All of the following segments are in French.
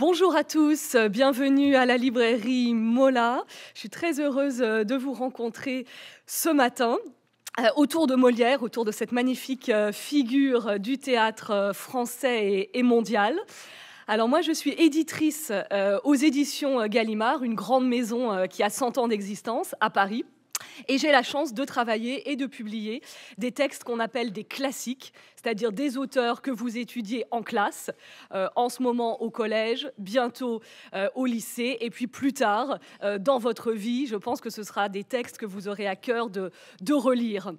Bonjour à tous, euh, bienvenue à la librairie Mola. Je suis très heureuse euh, de vous rencontrer ce matin euh, autour de Molière, autour de cette magnifique figure du théâtre français et mondial. Alors moi, je suis éditrice aux éditions Gallimard, une grande maison qui a 100 ans d'existence à Paris. Et j'ai la chance de travailler et de publier des textes qu'on appelle des classiques, c'est-à-dire des auteurs que vous étudiez en classe, euh, en ce moment au collège, bientôt euh, au lycée, et puis plus tard euh, dans votre vie. Je pense que ce sera des textes que vous aurez à cœur de, relire.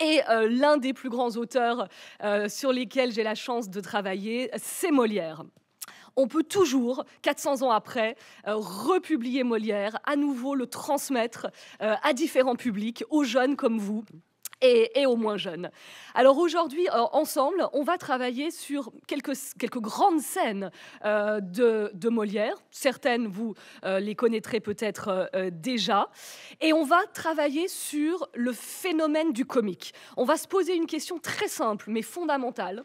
Et l'un des plus grands auteurs sur lesquels j'ai la chance de travailler, c'est Molière on peut toujours, 400 ans après, euh, republier Molière, à nouveau le transmettre euh, à différents publics, aux jeunes comme vous. Et, aux moins jeunes. Alors aujourd'hui, euh, ensemble, on va travailler sur quelques, grandes scènes de, Molière. Certaines, vous les connaîtrez peut-être déjà. Et on va travailler sur le phénomène du comique. On va se poser une question très simple, mais fondamentale.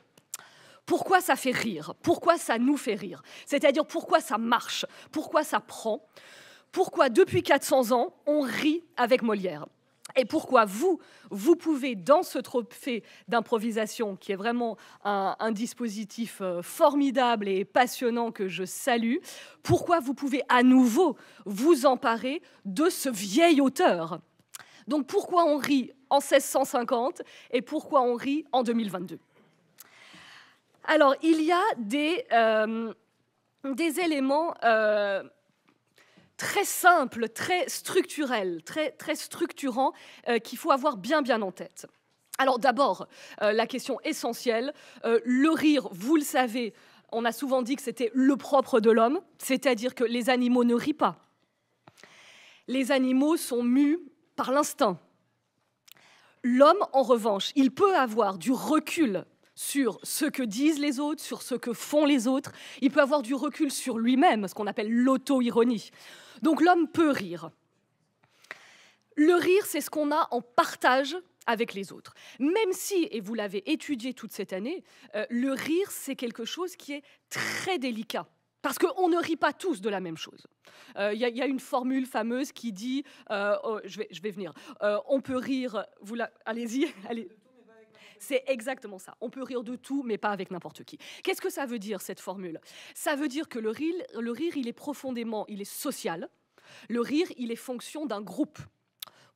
Pourquoi ça fait rire Pourquoi ça nous fait rire C'est-à-dire pourquoi ça marche Pourquoi ça prend Pourquoi depuis 400 ans, on rit avec Molière et pourquoi vous, vous pouvez, dans ce trophée d'improvisation, qui est vraiment un, dispositif euh, formidable et passionnant que je salue, pourquoi vous pouvez à nouveau vous emparer de ce vieil auteur Donc pourquoi on rit en 1650 et pourquoi on rit en 2022 alors, il y a des, euh, éléments euh, très simples, très structurels, très, structurants euh, qu'il faut avoir bien, bien en tête. Alors d'abord, la question essentielle, le rire, vous le savez, on a souvent dit que c'était le propre de l'homme, c'est-à-dire que les animaux ne rient pas. Les animaux sont mus par l'instinct. L'homme, en revanche, il peut avoir du recul sur ce que disent les autres, sur ce que font les autres. Il peut avoir du recul sur lui-même, ce qu'on appelle l'auto-ironie. Donc l'homme peut rire. Le rire, c'est ce qu'on a en partage avec les autres. Même si, et vous l'avez étudié toute cette année, euh, le rire, c'est quelque chose qui est très délicat. Parce qu'on ne rit pas tous de la même chose. Euh, il y, a une formule fameuse qui dit, euh, oh, je, vais, venir, on peut rire, vous la, allez-y, allez, c'est exactement ça. On peut rire de tout, mais pas avec n'importe qui. Qu'est-ce que ça veut dire, cette formule Ça veut dire que le rire, le rire, il est profondément, il est social. Le rire, il est fonction d'un groupe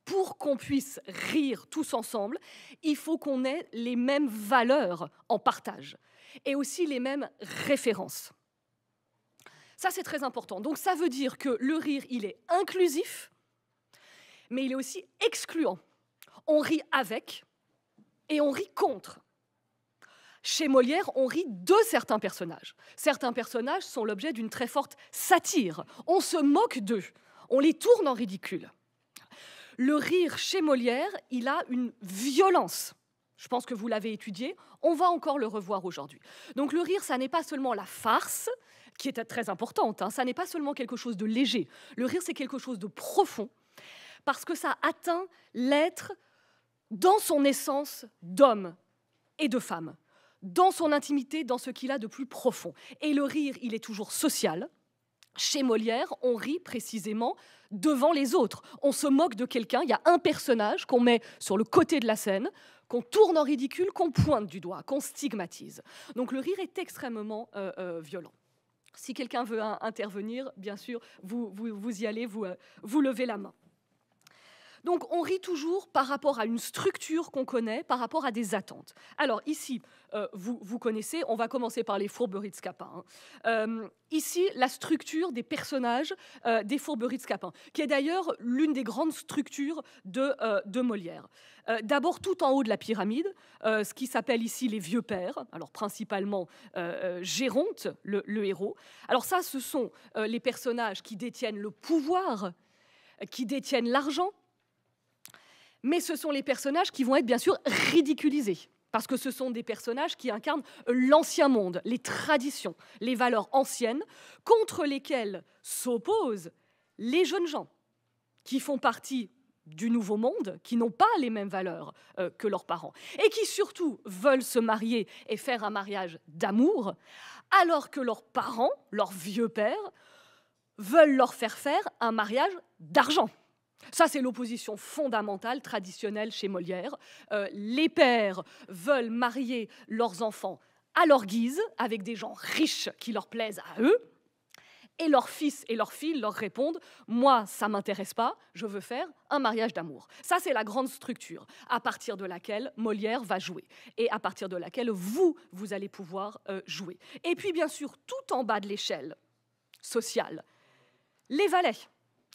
pour qu'on puisse rire tous ensemble, il faut qu'on ait les mêmes valeurs en partage et aussi les mêmes références. Ça, c'est très important. Donc, ça veut dire que le rire, il est inclusif, mais il est aussi excluant. On rit avec, et on rit contre. Chez Molière, on rit de certains personnages. Certains personnages sont l'objet d'une très forte satire. On se moque d'eux, on les tourne en ridicule. Le rire chez Molière, il a une violence. Je pense que vous l'avez étudié. On va encore le revoir aujourd'hui. Donc le rire, ça n'est pas seulement la farce, qui est très importante. Hein. Ça n'est pas seulement quelque chose de léger. Le rire, c'est quelque chose de profond, parce que ça atteint l'être dans son essence d'homme et de femme, dans son intimité, dans ce qu'il a de plus profond. Et le rire, il est toujours social. Chez Molière, on rit précisément devant les autres. On se moque de quelqu'un, il y a un personnage qu'on met sur le côté de la scène, qu'on tourne en ridicule, qu'on pointe du doigt, qu'on stigmatise. Donc le rire est extrêmement euh, euh, violent. Si quelqu'un veut intervenir, bien sûr, vous, vous, y allez, vous, euh, vous levez la main. Donc on rit toujours par rapport à une structure qu'on connaît, par rapport à des attentes. Alors ici, euh, vous, vous, connaissez, on va commencer par les fourberies de Scapin. Hein. Euh, ici, la structure des personnages euh, des fourberies de Scapin, qui est d'ailleurs l'une des grandes structures de, Molière. D'abord tout en haut de la pyramide, ce qui s'appelle ici les vieux pères, alors principalement Géronte, le, héros. Alors ça, ce sont les personnages qui détiennent le pouvoir, qui détiennent l'argent, mais ce sont les personnages qui vont être bien sûr ridiculisés parce que ce sont des personnages qui incarnent l'ancien monde, les traditions, les valeurs anciennes, contre lesquelles s'opposent les jeunes gens, qui font partie du nouveau monde, qui n'ont pas les mêmes valeurs euh, que leurs parents, et qui surtout veulent se marier et faire un mariage d'amour, alors que leurs parents, leurs vieux pères, veulent leur faire faire un mariage d'argent. Ça, c'est l'opposition fondamentale, traditionnelle chez Molière. Euh, les pères veulent marier leurs enfants à leur guise, avec des gens riches qui leur plaisent à eux. Et leurs fils et leurs filles leur répondent Moi, ça m'intéresse pas, je veux faire un mariage d'amour. Ça, c'est la grande structure à partir de laquelle Molière va jouer et à partir de laquelle vous, vous allez pouvoir euh, jouer. Et puis, bien sûr, tout en bas de l'échelle sociale, les valets.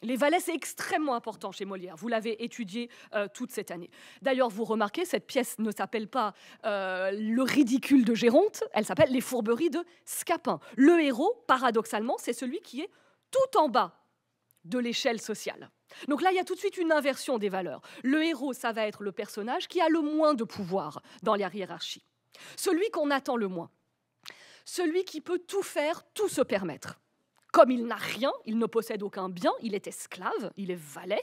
Les valets, c'est extrêmement important chez Molière. Vous l'avez étudié euh, toute cette année. D'ailleurs, vous remarquez, cette pièce ne s'appelle pas euh, Le ridicule de Géronte, elle s'appelle Les fourberies de Scapin. Le héros, paradoxalement, c'est celui qui est tout en bas de l'échelle sociale. Donc là, il y a tout de suite une inversion des valeurs. Le héros, ça va être le personnage qui a le moins de pouvoir dans la hiérarchie. Celui qu'on attend le moins. Celui qui peut tout faire, tout se permettre. Comme il n'a rien, il ne possède aucun bien, il est esclave, il est valet,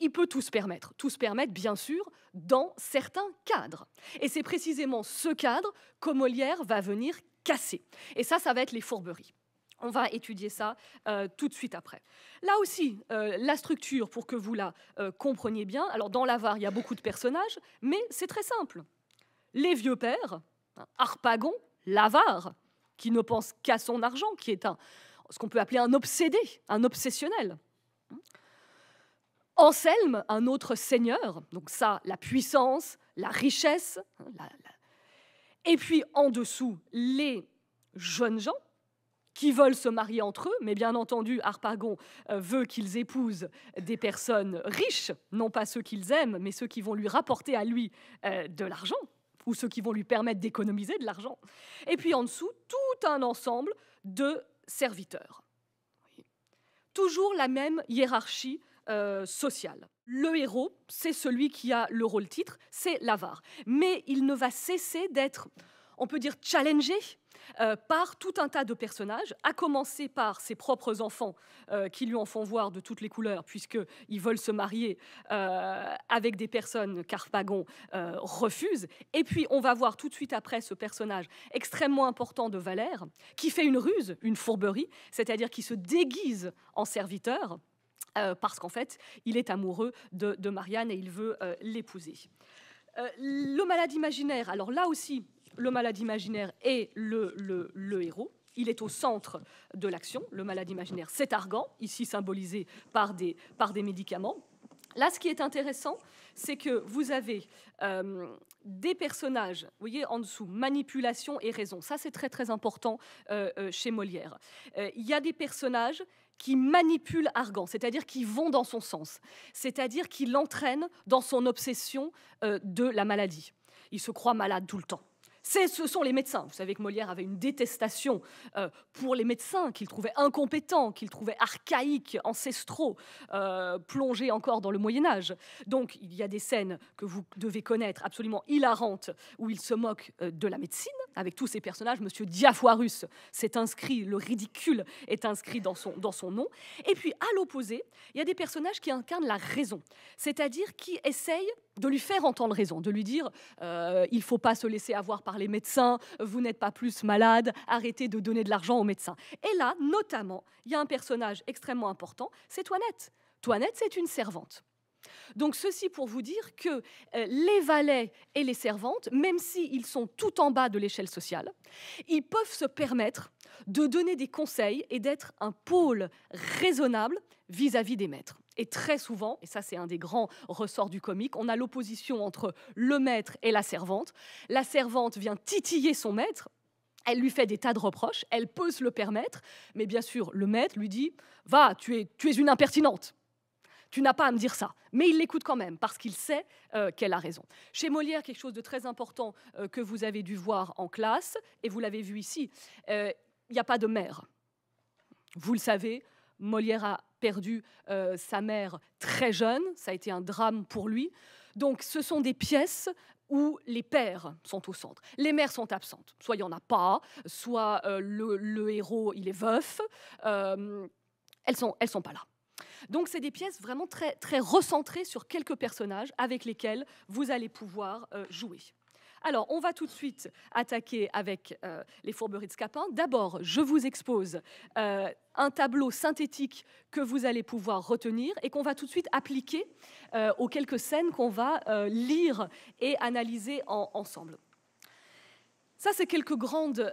il peut tout se permettre. Tout se permettre, bien sûr, dans certains cadres. Et c'est précisément ce cadre que Molière va venir casser. Et ça, ça va être les fourberies. On va étudier ça euh, tout de suite après. Là aussi, euh, la structure, pour que vous la euh, compreniez bien, alors dans l'avare, il y a beaucoup de personnages, mais c'est très simple. Les vieux pères, hein, harpagon, Arpagon, l'avare, qui ne pense qu'à son argent, qui est un, ce qu'on peut appeler un obsédé, un obsessionnel. Anselme, un autre seigneur, donc ça, la puissance, la richesse, hein, et puis en dessous, les jeunes gens qui veulent se marier entre eux, mais bien entendu, Harpagon euh, veut qu'ils épousent des personnes riches, non pas ceux qu'ils aiment, mais ceux qui vont lui rapporter à lui euh, de l'argent, ou ceux qui vont lui permettre d'économiser de l'argent. Et puis en dessous, tout un ensemble de serviteur. Toujours la même hiérarchie euh, sociale. Le héros, c'est celui qui a le rôle titre, c'est l'avare. Mais il ne va cesser d'être on peut dire challengé euh, par tout un tas de personnages, à commencer par ses propres enfants euh, qui lui en font voir de toutes les couleurs, puisqu'ils veulent se marier euh, avec des personnes qu'Arpagon refuse. Et puis on va voir tout de suite après ce personnage extrêmement important de Valère, qui fait une ruse, une fourberie, c'est-à-dire qui se déguise en serviteur. parce qu'en fait, il est amoureux de, de Marianne et il veut l'épouser. le malade imaginaire, alors là aussi, le malade imaginaire est le, héros. Il est au centre de l'action. Le malade imaginaire, c'est Argan, ici symbolisé par des, médicaments. Là, ce qui est intéressant, c'est que vous avez euh, des personnages, vous voyez, en dessous, manipulation et raison. Ça, c'est très, très important euh, euh, chez Molière. Il y a des personnages qui manipulent Argan, c'est-à-dire qui vont dans son sens, c'est-à-dire qui l'entraînent dans son obsession de la maladie. Il se croit malade tout le temps ce sont les médecins. Vous savez que Molière avait une détestation euh, pour les médecins, qu'il trouvait incompétents, qu'il trouvait archaïques, ancestraux, euh, plongés encore dans le Moyen Âge. Donc il y a des scènes que vous devez connaître absolument hilarantes où il se moque euh, de la médecine avec tous ces personnages, M. Diafoirus s'est inscrit, le ridicule est inscrit dans son, nom. Et puis, à l'opposé, il y a des personnages qui incarnent la raison, c'est-à-dire qui essayent de lui faire entendre raison, de lui dire il euh, il faut pas se laisser avoir par les médecins, vous n'êtes pas plus malade, arrêtez de donner de l'argent aux médecins. Et là, notamment, il y a un personnage extrêmement important, c'est Toinette. Toinette, c'est une servante. Donc ceci pour vous dire que euh, les valets et les servantes, même s'ils sont tout en bas de l'échelle sociale, ils peuvent se permettre de donner des conseils et d'être un pôle raisonnable vis-à-vis des maîtres. Et très souvent, et ça c'est un des grands ressorts du comique, on a l'opposition entre le maître et la servante. La servante vient titiller son maître, elle lui fait des tas de reproches, elle peut se le permettre, mais bien sûr le maître lui dit ⁇ Va, tu es une impertinente ⁇ tu n'as pas à me dire ça. Mais il l'écoute quand même parce qu'il sait euh, qu'elle a raison. Chez Molière, quelque chose de très important euh, que vous avez dû voir en classe, et vous l'avez vu ici, euh, il n'y a pas de mère. Vous le savez, Molière a perdu sa mère très jeune, ça a été un drame pour lui. Donc ce sont des pièces où les pères sont au centre. Les mères sont absentes. Soit il n'y en a pas, soit le, héros, il est veuf. elles ne sont, elles sont pas là. Donc, c'est des pièces vraiment très, très recentrées sur quelques personnages avec lesquels vous allez pouvoir euh, jouer. Alors, on va tout de suite attaquer avec euh, les fourberies de Scapin. D'abord, je vous expose euh, un tableau synthétique que vous allez pouvoir retenir et qu'on va tout de suite appliquer aux quelques scènes qu'on va lire et analyser ensemble. Ça, c'est quelques grandes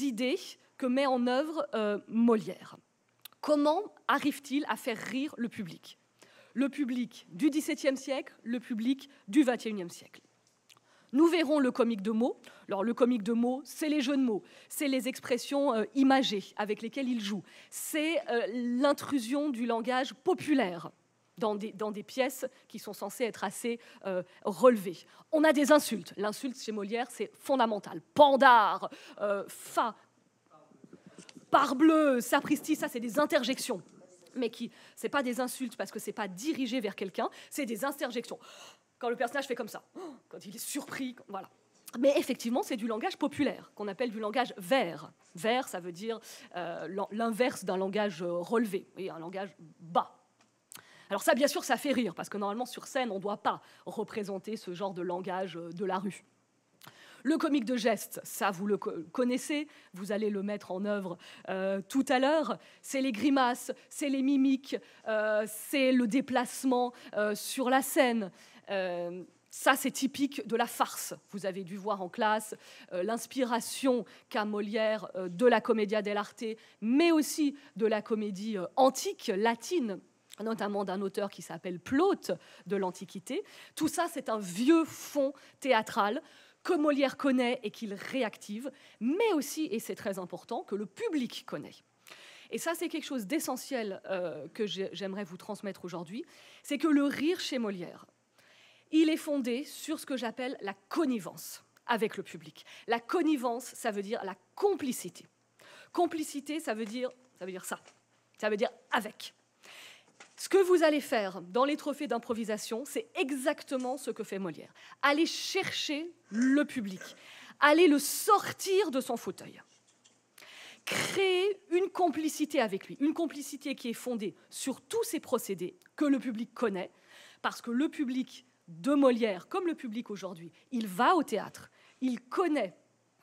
idées que met en œuvre Molière. Comment arrive-t-il à faire rire le public Le public du XVIIe siècle, le public du XXIe siècle. Nous verrons le comique de mots. Alors, le comique de mots, c'est les jeux de mots, c'est les expressions euh, imagées avec lesquelles il joue, c'est euh, l'intrusion du langage populaire dans des, pièces qui sont censées être assez euh, relevées. On a des insultes. L'insulte chez Molière, c'est fondamental. Pandard, fa, Parbleu, sapristi, ça c'est des interjections. Mais qui, c'est pas des insultes parce que c'est pas dirigé vers quelqu'un, c'est des interjections. Quand le personnage fait comme ça, oh, quand il est surpris, voilà. Mais effectivement, c'est du langage populaire, qu'on appelle du langage vert. Vert, ça veut dire euh, l'inverse d'un langage euh, relevé, et un langage bas. Alors ça, bien sûr, ça fait rire, parce que normalement, sur scène, on ne doit pas représenter ce genre de langage euh, de la rue. Le comique de geste, ça vous le connaissez, vous allez le mettre en œuvre euh, tout à l'heure. C'est les grimaces, c'est les mimiques, euh, c'est le déplacement euh, sur la scène. Ça, c'est typique de la farce. Vous avez dû voir en classe l'inspiration qu'a Molière de la comédia dell'arte, mais aussi de la comédie antique latine notamment d'un auteur qui s'appelle Plaute de l'Antiquité. Tout ça, c'est un vieux fond théâtral que Molière connaît et qu'il réactive, mais aussi, et c'est très important, que le public connaît. Et ça, c'est quelque chose d'essentiel euh, que j'aimerais vous transmettre aujourd'hui, c'est que le rire chez Molière, il est fondé sur ce que j'appelle la connivence avec le public. La connivence, ça veut dire la complicité. Complicité, ça veut dire ça. Veut dire ça. ça veut dire avec. Ce que vous allez faire dans les trophées d'improvisation, c'est exactement ce que fait Molière. Allez chercher le public, allez le sortir de son fauteuil. Créer une complicité avec lui, une complicité qui est fondée sur tous ces procédés que le public connaît, parce que le public de Molière, comme le public aujourd'hui, il va au théâtre, il connaît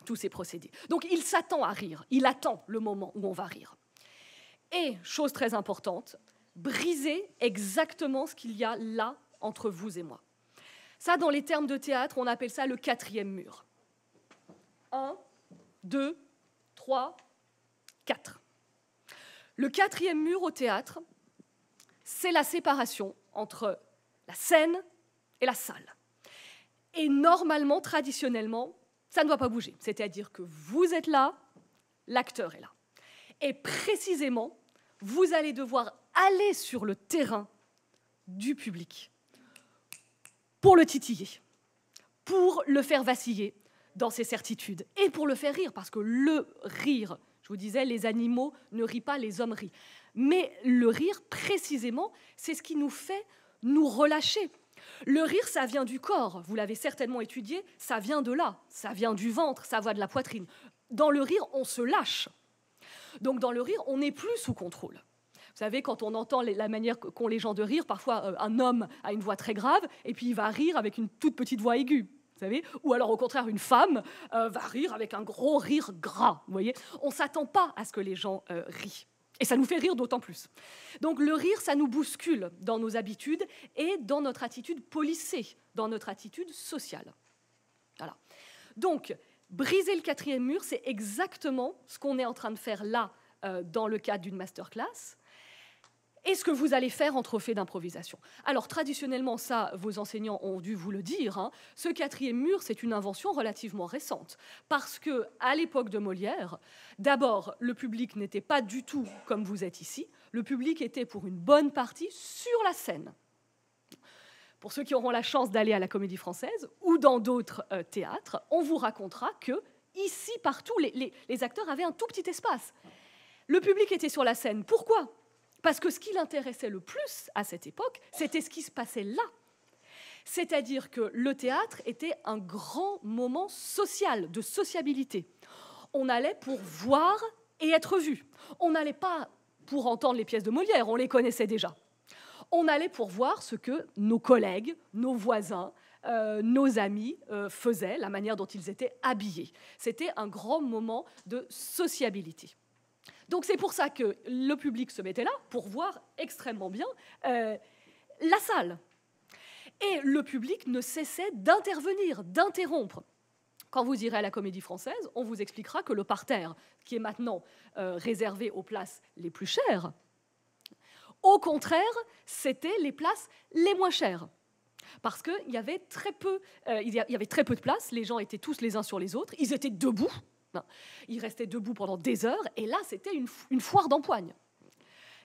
tous ces procédés. Donc il s'attend à rire, il attend le moment où on va rire. Et, chose très importante, briser exactement ce qu'il y a là entre vous et moi. Ça, dans les termes de théâtre, on appelle ça le quatrième mur. Un, deux, trois, quatre. Le quatrième mur au théâtre, c'est la séparation entre la scène et la salle. Et normalement, traditionnellement, ça ne doit pas bouger. C'est-à-dire que vous êtes là, l'acteur est là. Et précisément, vous allez devoir aller sur le terrain du public pour le titiller, pour le faire vaciller dans ses certitudes et pour le faire rire, parce que le rire, je vous disais, les animaux ne rient pas, les hommes rient. Mais le rire, précisément, c'est ce qui nous fait nous relâcher. Le rire, ça vient du corps, vous l'avez certainement étudié, ça vient de là, ça vient du ventre, ça va de la poitrine. Dans le rire, on se lâche. Donc dans le rire, on n'est plus sous contrôle. Vous savez, quand on entend la manière qu'ont les gens de rire, parfois euh, un homme a une voix très grave et puis il va rire avec une toute petite voix aiguë. Vous savez Ou alors au contraire, une femme euh, va rire avec un gros rire gras. Vous voyez On ne s'attend pas à ce que les gens euh, rient. Et ça nous fait rire d'autant plus. Donc le rire, ça nous bouscule dans nos habitudes et dans notre attitude policée, dans notre attitude sociale. Voilà. Donc, briser le quatrième mur, c'est exactement ce qu'on est en train de faire là dans le cadre d'une masterclass et ce que vous allez faire en trophée d'improvisation. Alors traditionnellement, ça, vos enseignants ont dû vous le dire, hein, ce quatrième mur, c'est une invention relativement récente, parce que à l'époque de Molière, d'abord, le public n'était pas du tout comme vous êtes ici, le public était pour une bonne partie sur la scène. Pour ceux qui auront la chance d'aller à la Comédie Française ou dans d'autres euh, théâtres, on vous racontera que ici, partout, les acteurs avaient un tout petit espace. Le public était sur la scène. Pourquoi parce que ce qui l'intéressait le plus à cette époque, c'était ce qui se passait là. C'est-à-dire que le théâtre était un grand moment social, de sociabilité. On allait pour voir et être vu. On n'allait pas pour entendre les pièces de Molière, on les connaissait déjà. On allait pour voir ce que nos collègues, nos voisins, euh, nos amis euh, faisaient, la manière dont ils étaient habillés. C'était un grand moment de sociabilité. Donc c'est pour ça que le public se mettait là pour voir extrêmement bien euh, la salle. Et le public ne cessait d'intervenir, d'interrompre. Quand vous irez à la comédie française, on vous expliquera que le parterre, qui est maintenant euh, réservé aux places les plus chères, au contraire, c'était les places les moins chères parce qu'il y avait peu, euh, y avait très peu de place. Les gens étaient tous les uns sur les autres. Ils étaient debout. Il restait debout pendant des heures, et là, c'était une, foire d'empoigne.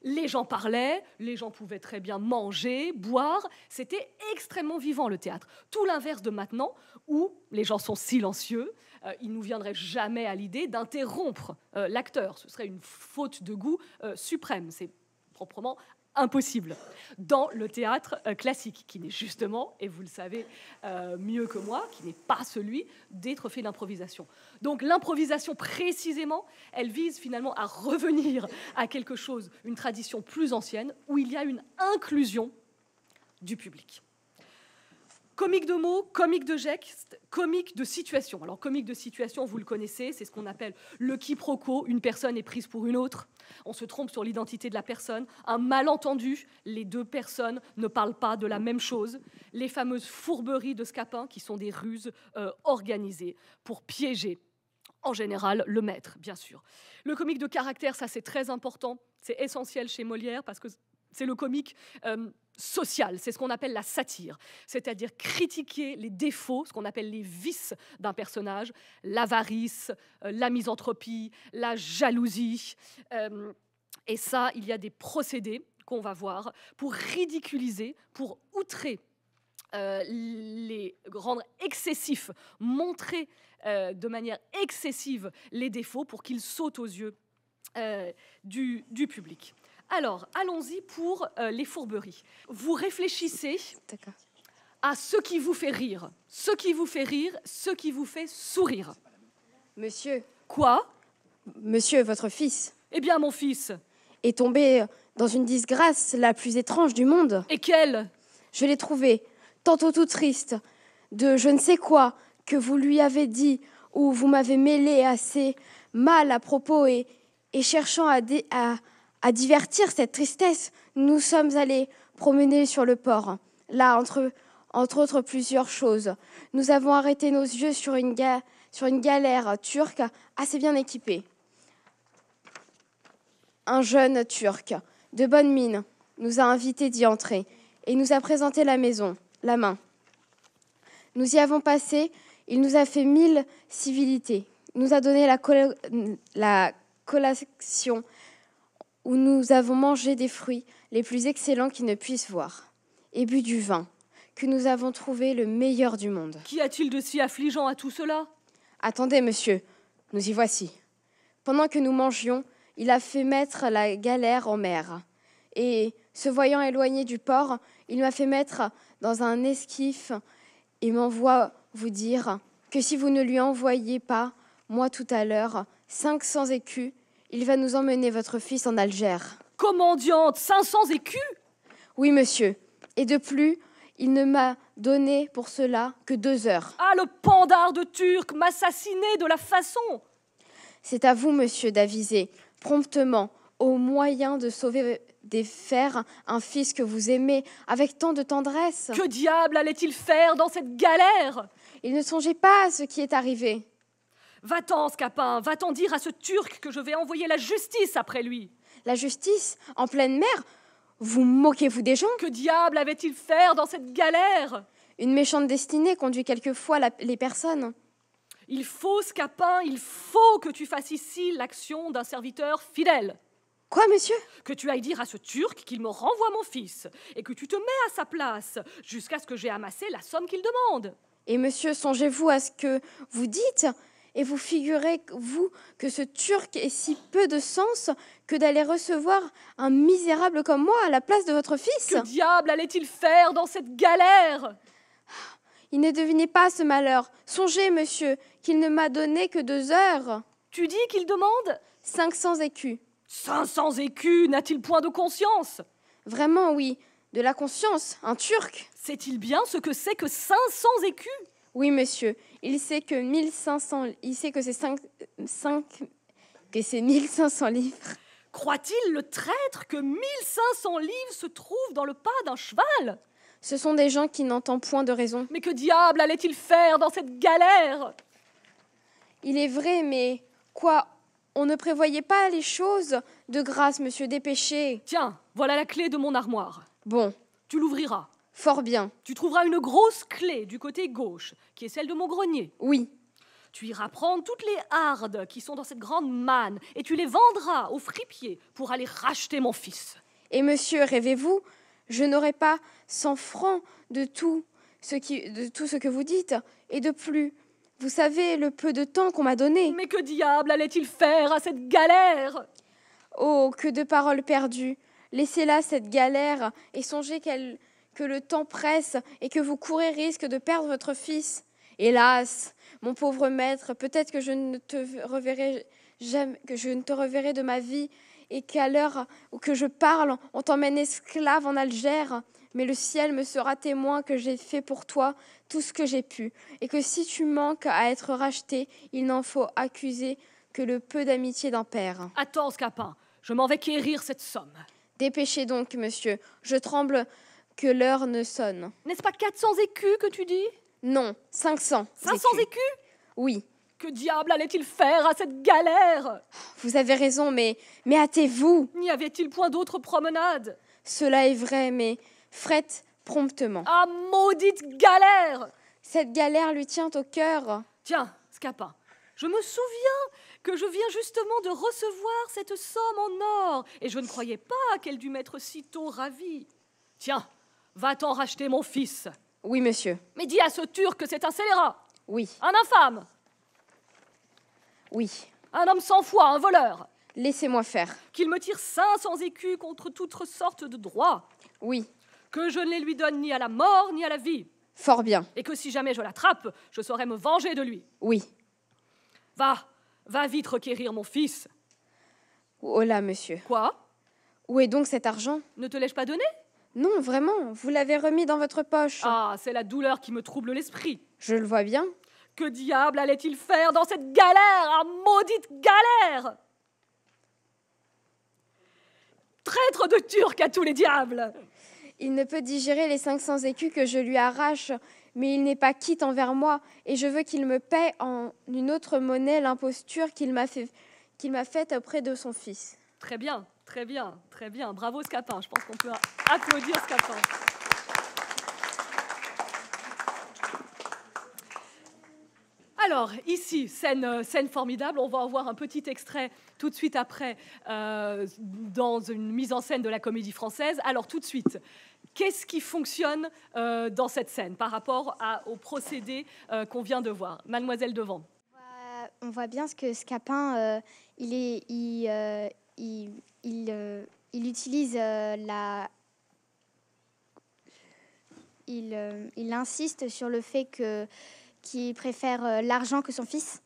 Les gens parlaient, les gens pouvaient très bien manger, boire. C'était extrêmement vivant le théâtre. Tout l'inverse de maintenant, où les gens sont silencieux. il euh, il nous viendrait jamais à l'idée d'interrompre euh, l'acteur. Ce serait une faute de goût euh, suprême. C'est proprement impossible dans le théâtre euh, classique, qui n'est justement, et vous le savez euh, mieux que moi, qui n'est pas celui des trophées d'improvisation. Donc l'improvisation, précisément, elle vise finalement à revenir à quelque chose, une tradition plus ancienne, où il y a une inclusion du public comique de mots, comique de gestes, comique de situation. Alors, comique de situation, vous le connaissez, c'est ce qu'on appelle le quiproquo. Une personne est prise pour une autre. On se trompe sur l'identité de la personne. Un malentendu. Les deux personnes ne parlent pas de la même chose. Les fameuses fourberies de Scapin, qui sont des ruses euh, organisées pour piéger en général le maître, bien sûr. Le comique de caractère, ça c'est très important, c'est essentiel chez Molière parce que c'est le comique euh, c'est ce qu'on appelle la satire, c'est-à-dire critiquer les défauts, ce qu'on appelle les vices d'un personnage, l'avarice, euh, la misanthropie, la jalousie. Euh, et ça, il y a des procédés qu'on va voir pour ridiculiser, pour outrer euh, les rendre excessifs, montrer de manière excessive les défauts pour qu'ils sautent aux yeux du, public. Alors, allons-y pour euh, les fourberies. Vous réfléchissez à ce qui vous fait rire, ce qui vous fait rire, ce qui vous fait sourire. Monsieur. Quoi Monsieur, votre fils. Eh bien, mon fils. Est tombé dans une disgrâce la plus étrange du monde. Et quelle Je l'ai trouvé, tantôt tout triste, de je ne sais quoi que vous lui avez dit ou vous m'avez mêlé assez mal à propos et, cherchant à, à, à divertir cette tristesse, nous sommes allés promener sur le port, là, entre, entre autres, plusieurs choses. Nous avons arrêté nos yeux sur une, sur une galère turque assez bien équipée. Un jeune turc, de bonne mine, nous a invités d'y entrer et nous a présenté la maison, la main. Nous y avons passé, il nous a fait mille civilités, nous a donné la, la collation où nous avons mangé des fruits les plus excellents qu'il ne puissent voir, et bu du vin, que nous avons trouvé le meilleur du monde. Qu'y a-t-il de si affligeant à tout cela Attendez, monsieur, nous y voici. Pendant que nous mangions, il a fait mettre la galère en mer, et, se voyant éloigné du port, il m'a fait mettre dans un esquif et m'envoie vous dire que si vous ne lui envoyez pas, moi tout à l'heure, 500 écus il va nous emmener votre fils en Algère. Commandiante, 500 écus Oui, monsieur. Et de plus, il ne m'a donné pour cela que deux heures. Ah, le pandard de Turc m'assassiner de la façon C'est à vous, monsieur, d'aviser promptement au moyen de sauver des fers un fils que vous aimez avec tant de tendresse. Que diable allait-il faire dans cette galère Il ne songeait pas à ce qui est arrivé. Va-t'en, Scapin, va-t'en dire à ce Turc que je vais envoyer la justice après lui. La justice En pleine mer Vous moquez-vous des gens Que diable avait-il fait dans cette galère Une méchante destinée conduit quelquefois les personnes. Il faut, Scapin, il faut que tu fasses ici l'action d'un serviteur fidèle. Quoi, monsieur Que tu ailles dire à ce Turc qu'il me renvoie mon fils et que tu te mets à sa place jusqu'à ce que j'aie amassé la somme qu'il demande. Et monsieur, songez-vous à ce que vous dites et vous figurez, vous, que ce Turc ait si peu de sens que d'aller recevoir un misérable comme moi à la place de votre fils Que diable allait-il faire dans cette galère Il ne devinait pas ce malheur. Songez, monsieur, qu'il ne m'a donné que deux heures. Tu dis qu'il demande 500 écus. 500 écus N'a-t-il point de conscience Vraiment, oui. De la conscience, un Turc Sait-il bien ce que c'est que 500 écus Oui, monsieur. Il sait que 1500, il sait que c'est c'est 1500 livres. Croit-il le traître que 1500 livres se trouvent dans le pas d'un cheval Ce sont des gens qui n'entendent point de raison. Mais que diable allait-il faire dans cette galère Il est vrai, mais quoi On ne prévoyait pas les choses De grâce, monsieur, Dépêché. Tiens, voilà la clé de mon armoire. Bon. Tu l'ouvriras. Fort bien. Tu trouveras une grosse clé du côté gauche, qui est celle de mon grenier. Oui. Tu iras prendre toutes les hardes qui sont dans cette grande manne et tu les vendras aux fripiers pour aller racheter mon fils. Et monsieur, rêvez-vous, je n'aurai pas cent francs de tout, ce qui, de tout ce que vous dites et de plus. Vous savez le peu de temps qu'on m'a donné. Mais que diable allait-il faire à cette galère Oh, que de paroles perdues. Laissez là cette galère et songez qu'elle que le temps presse et que vous courez risque de perdre votre fils. Hélas, mon pauvre maître, peut-être que je ne te reverrai jamais, que je ne te reverrai de ma vie, et qu'à l'heure où que je parle, on t'emmène esclave en Algère. Mais le ciel me sera témoin que j'ai fait pour toi tout ce que j'ai pu, et que si tu manques à être racheté, il n'en faut accuser que le peu d'amitié d'un père. Attends, Scapin, je m'en vais quérir cette somme. Dépêchez donc, monsieur, je tremble que l'heure ne sonne. N'est-ce pas 400 écus que tu dis Non, 500. 500 écus, écus Oui. Que diable allait-il faire à cette galère Vous avez raison, mais, mais hâtez-vous N'y avait-il point d'autre promenade Cela est vrai, mais frette promptement. Ah, maudite galère Cette galère lui tient au cœur. Tiens, Scapin, je me souviens que je viens justement de recevoir cette somme en or, et je ne croyais pas qu'elle dût m'être si tôt ravie. Tiens, Va-t'en racheter mon fils. Oui, monsieur. Mais dis à ce Turc que c'est un scélérat. Oui. Un infâme. Oui. Un homme sans foi, un voleur. Laissez-moi faire. Qu'il me tire 500 écus contre toutes sortes de droits. Oui. Que je ne les lui donne ni à la mort ni à la vie. Fort bien. Et que si jamais je l'attrape, je saurai me venger de lui. Oui. Va, va vite requérir mon fils. Oh là, monsieur. Quoi Où est donc cet argent Ne te l'ai-je pas donné non, vraiment, vous l'avez remis dans votre poche. Ah, c'est la douleur qui me trouble l'esprit. Je le vois bien. Que diable allait-il faire dans cette galère, ah maudite galère Traître de Turc à tous les diables Il ne peut digérer les 500 écus que je lui arrache, mais il n'est pas quitte envers moi, et je veux qu'il me paie en une autre monnaie l'imposture qu'il m'a faite auprès de son fils. Très bien, Très bien, très bien. Bravo Scapin. Je pense qu'on peut applaudir Scapin. Alors, ici, scène, euh, scène, formidable. On va avoir un petit extrait tout de suite après euh, dans une mise en scène de la comédie française. Alors, tout de suite, qu'est-ce qui fonctionne euh, dans cette scène par rapport à, au procédé qu'on vient de voir Mademoiselle Devant. On voit bien ce que Scapin, il, est, euh, il, utilise euh, la... Euh, insiste sur le fait que qu'il préfère l'argent que son fils.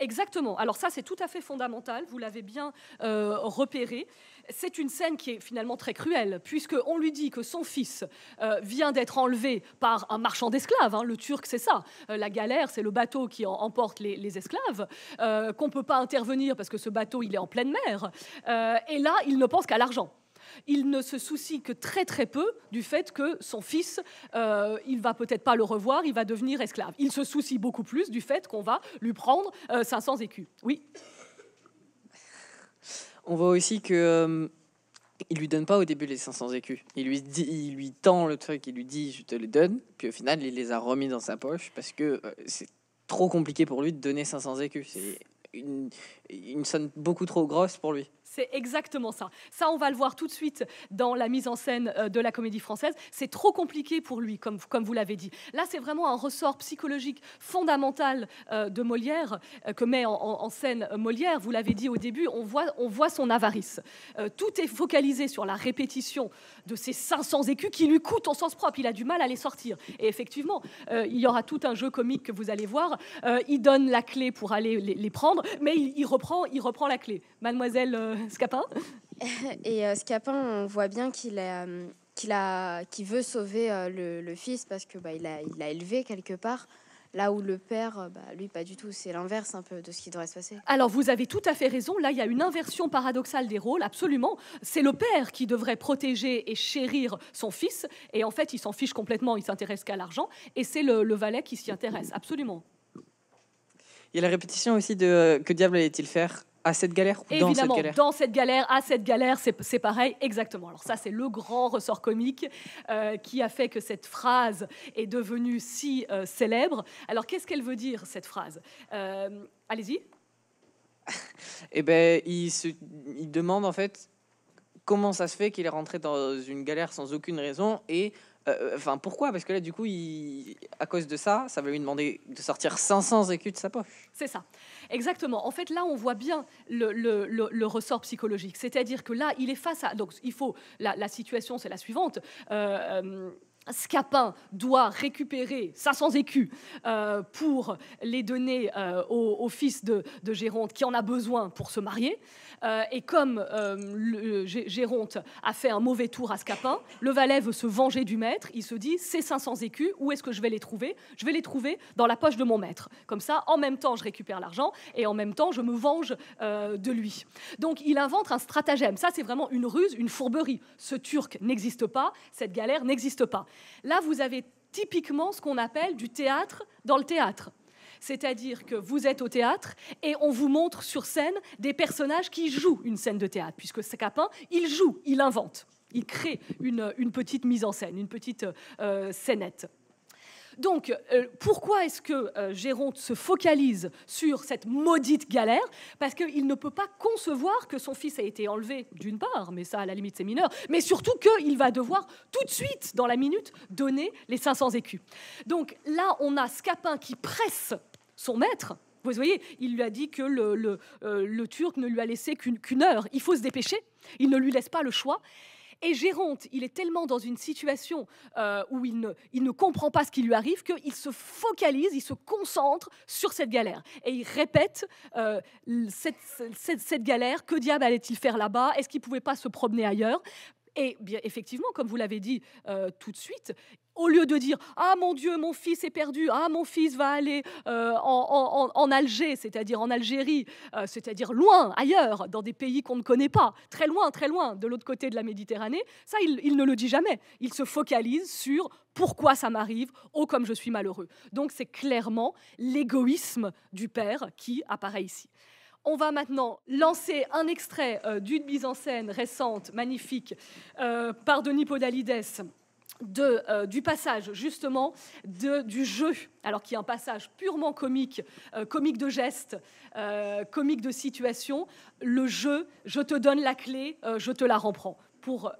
Exactement. Alors ça, c'est tout à fait fondamental. Vous l'avez bien repéré c'est une scène qui est finalement très cruelle, puisqu'on lui dit que son fils euh, vient d'être enlevé par un marchand d'esclaves. Hein, le Turc, c'est ça. Euh, la galère, c'est le bateau qui emporte les, esclaves, euh, qu'on ne peut pas intervenir parce que ce bateau, il est en pleine mer. et là, il ne pense qu'à l'argent il ne se soucie que très très peu du fait que son fils, il va peut-être pas le revoir, il va devenir esclave. Il se soucie beaucoup plus du fait qu'on va lui prendre 500 écus. Oui on voit aussi que euh, il lui donne pas au début les 500 écus. Il lui dit, il lui tend le truc, il lui dit je te les donne. Puis au final, il les a remis dans sa poche parce que euh, c'est trop compliqué pour lui de donner 500 écus. C'est une, une somme beaucoup trop grosse pour lui. C'est exactement ça. Ça, on va le voir tout de suite dans la mise en scène euh, de la comédie française. C'est trop compliqué pour lui, comme, vous l'avez dit. Là, c'est vraiment un ressort psychologique fondamental euh, de Molière, euh, que met en, scène Molière. Vous l'avez dit au début, on voit, son avarice. tout est focalisé sur la répétition de ces 500 écus qui lui coûtent en sens propre. Il a du mal à les sortir. Et effectivement, il y aura tout un jeu comique que vous allez voir. il donne la clé pour aller les, prendre, mais il, il reprend la clé mademoiselle euh, Scapin. Et euh, Scapin, on voit bien qu'il euh, qu'il a, veut sauver le, fils parce que bah, il il élevé quelque part. Là où le père, bah, lui, pas du tout. C'est l'inverse un peu de ce qui devrait se passer. Alors, vous avez tout à fait raison. Là, il y a une inversion paradoxale des rôles, absolument. C'est le père qui devrait protéger et chérir son fils. Et en fait, il s'en fiche complètement. Il s'intéresse qu'à l'argent. Et c'est le, valet qui s'y intéresse, absolument. Il y a la répétition aussi de Que diable allait-il faire à cette galère Évidemment, dans cette galère à cette galère, c'est pareil, exactement. Alors ça, c'est le grand ressort comique euh, qui a fait que cette phrase est devenue si euh, célèbre. Alors qu'est-ce qu'elle veut dire, cette phrase euh, Allez-y. eh bien, il, se, il demande en fait comment ça se fait qu'il est rentré dans une galère sans aucune raison et euh, enfin, pourquoi Parce que là, du coup, à cause de ça, ça va lui demander de sortir 500 écus de sa poche. C'est ça. Exactement. En fait, là, on voit bien le, ressort psychologique. C'est-à-dire que là, il est face à. Donc, il faut. La, situation, c'est la suivante. Euh, euh, Scapin doit récupérer 500 écus pour les donner au, fils de, de qui en a besoin pour se marier. Euh, et comme euh, euh, Géronte a fait un mauvais tour à Scapin, le valet veut se venger du maître. Il se dit ces 500 écus, où est-ce que je vais les trouver Je vais les trouver dans la poche de mon maître. Comme ça, en même temps, je récupère l'argent et en même temps, je me venge de lui. Donc, il invente un stratagème. Ça, c'est vraiment une ruse, une fourberie. Ce Turc n'existe pas, cette galère n'existe pas. Là, vous avez typiquement ce qu'on appelle du théâtre dans le théâtre. C'est-à-dire que vous êtes au théâtre et on vous montre sur scène des personnages qui jouent une scène de théâtre, puisque Capin, il joue, il invente. Il crée une, petite mise en scène, une petite euh, scénette. Donc, euh, pourquoi est-ce que euh, Géronte se focalise sur cette maudite galère Parce qu'il ne peut pas concevoir que son fils a été enlevé, d'une part, mais ça, à la limite, c'est mineur, mais surtout qu'il va devoir tout de suite, dans la minute, donner les 500 écus. Donc là, on a Scapin qui presse son maître, vous voyez, il lui a dit que le, euh, Turc ne lui a laissé qu'une heure. Il faut se dépêcher. Il ne lui laisse pas le choix. Et Géronte, il est tellement dans une situation euh, où il ne, comprend pas ce qui lui arrive qu'il se focalise, il se concentre sur cette galère. Et il répète euh, cette, galère, que diable allait-il faire là-bas Est-ce qu'il ne pouvait pas se promener ailleurs et bien, effectivement, comme vous l'avez dit euh, tout de suite, au lieu de dire Ah mon Dieu, mon fils est perdu, ah mon fils va aller euh, en, en, Alger, c'est-à-dire en Algérie, euh, c'est-à-dire loin, ailleurs, dans des pays qu'on ne connaît pas, très loin, très loin, de l'autre côté de la Méditerranée, ça, il, ne le dit jamais. Il se focalise sur pourquoi ça m'arrive, oh comme je suis malheureux. Donc c'est clairement l'égoïsme du père qui apparaît ici. On va maintenant lancer un extrait euh, d'une mise en scène récente, magnifique, par Denis Podalides, de, euh, du passage justement du jeu, alors qu'il y a un passage purement comique, euh, comique de geste, euh, comique de situation, le jeu, je te donne la clé, je te la reprends, pour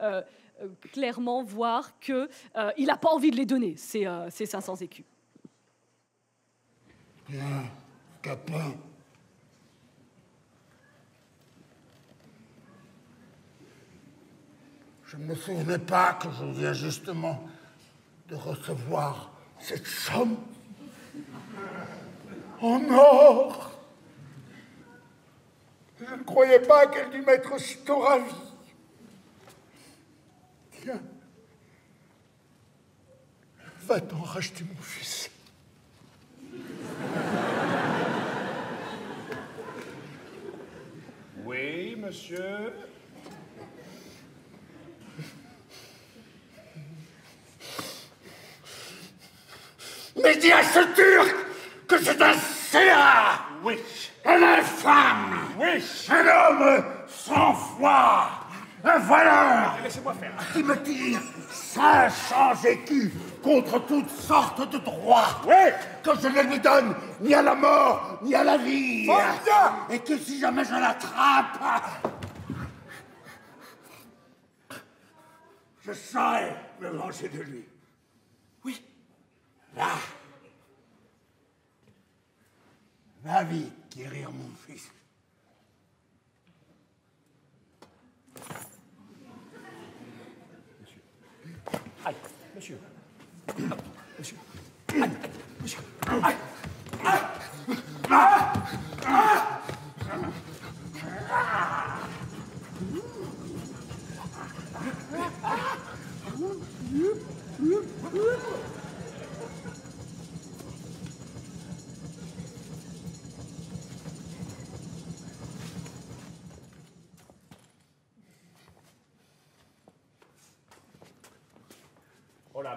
clairement voir qu'il n'a pas envie de les donner, ces, 500 écus. Je ne me souvenais pas que je viens justement de recevoir cette somme en or. Je ne croyais pas qu'elle dût m'être tôt ravie. Tiens, va-t'en racheter mon fils. Oui, monsieur. Mais dis à ce Turc que c'est un CA, Oui. Un infâme Oui. Un homme sans foi Un voleur eh, laissez Qui me tire 500 écus contre toutes sortes de droits Oui Que je ne lui donne ni à la mort, ni à la vie Et que si jamais je l'attrape, je saurai me venger de lui Va ah. vite guérir mon fils. Monsieur. monsieur. Monsieur. monsieur.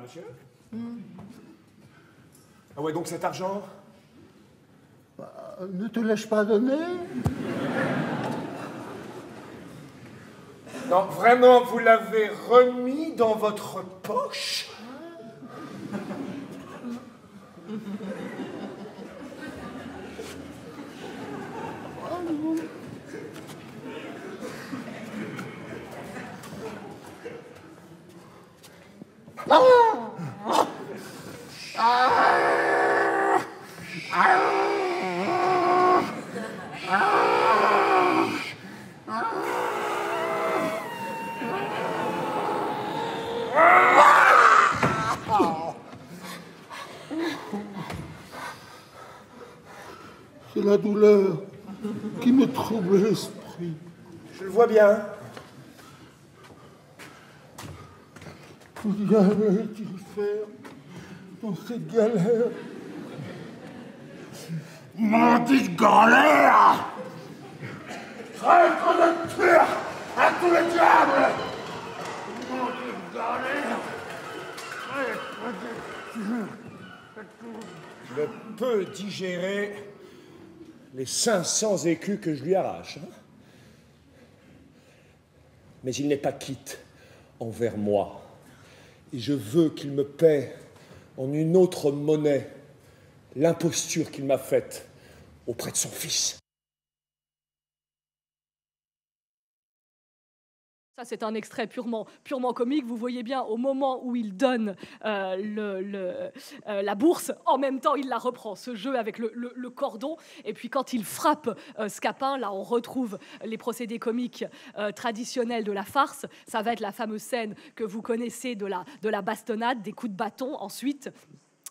monsieur Ah ouais, donc cet argent bah, Ne te je pas donné Non, vraiment, vous l'avez remis dans votre poche C'est la douleur qui me trouble l'esprit. Je le vois bien. Que qu'avait-il faire dans cette galère Maudite galère Traître de pur à tous les diables Maudite galère le peux digérer les 500 écus que je lui arrache. Hein. Mais il n'est pas quitte envers moi et je veux qu'il me paie en une autre monnaie l'imposture qu'il m'a faite auprès de son fils. c'est un extrait purement, purement comique. Vous voyez bien, au moment où il donne euh, euh, la bourse, en même temps, il la reprend, ce jeu avec le, cordon. Et puis, quand il frappe euh, Scapin, là, on retrouve les procédés comiques traditionnels de la farce. Ça va être la fameuse scène que vous connaissez de la, de la bastonnade, des coups de bâton. Ensuite,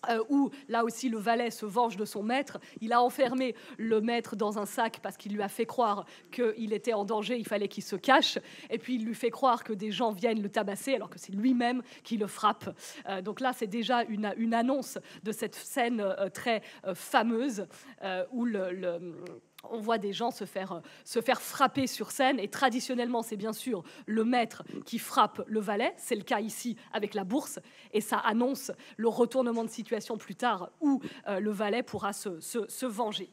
euh, où là aussi le valet se venge de son maître. Il a enfermé le maître dans un sac parce qu'il lui a fait croire qu'il était en danger, il fallait qu'il se cache. Et puis il lui fait croire que des gens viennent le tabasser alors que c'est lui-même qui le frappe. Euh, donc là, c'est déjà une, annonce de cette scène euh, très fameuse où le on voit des gens euh, se faire, frapper sur scène, et traditionnellement, c'est bien sûr le maître qui frappe le valet, c'est le cas ici avec la bourse, et ça annonce le retournement de situation plus tard où euh, le valet pourra se, venger.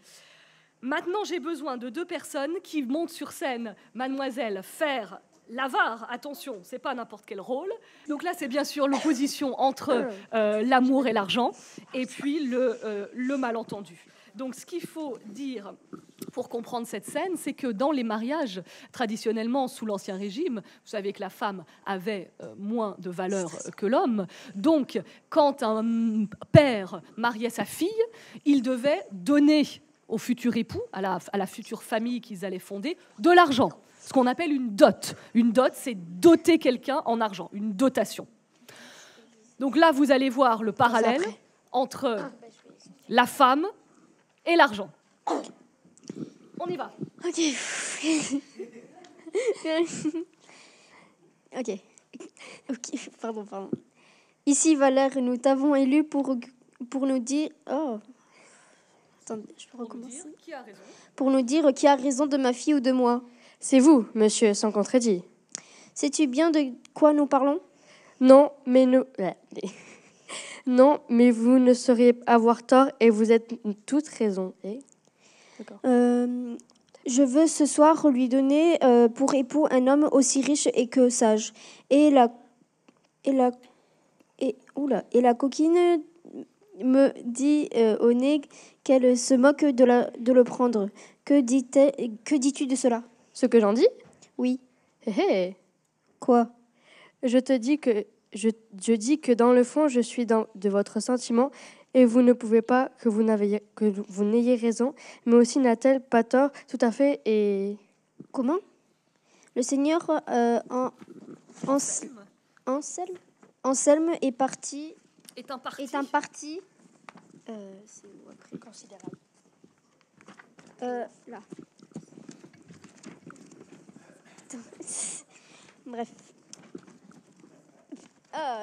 Maintenant, j'ai besoin de deux personnes qui montent sur scène, mademoiselle faire l'avare, attention, c'est pas n'importe quel rôle. Donc là, c'est bien sûr l'opposition entre euh. l'amour et l'argent, et puis le malentendu. Donc ce qu'il faut dire pour comprendre cette scène, c'est que dans les mariages, traditionnellement sous l'Ancien Régime, vous savez que la femme avait euh, moins de valeur que l'homme. Donc quand un père mariait sa fille, il devait donner au futur époux, à la future famille qu'ils allaient fonder, de l'argent, ce qu'on appelle une dot. Une dot, c'est doter quelqu'un en argent, une dotation. Donc là, vous allez voir le parallèle entre la femme et l'argent. On y va. Ok. ok. Ok, pardon, pardon. Ici, Valère, nous t'avons élu pour, pour nous dire. Oh. je peux recommencer. Pour nous, pour nous dire qui a raison de ma fille ou de moi. C'est vous, monsieur, sans contredit. Sais-tu bien de quoi nous parlons Non, mais nous. Non, mais vous ne sauriez avoir tort et vous êtes toute raison. Et euh, je veux ce soir lui donner euh, pour époux un homme aussi riche et que sage. Et la, et la, et, là et la coquine me dit euh, au nez qu'elle se moque de, la, de le prendre. Que, dit que dis-tu de cela Ce que j'en dis Oui. Hé eh, eh. Quoi Je te dis que je, dis que dans le fond, je suis dans, de votre sentiment et vous ne pouvez pas que vous, n'ayez raison, mais aussi n'a-t-elle pas tort tout à fait et... Comment Le Seigneur euh, en, Anselme. est parti... Est euh, un parti. un parti... c'est après Considérable. Euh, là. Bref.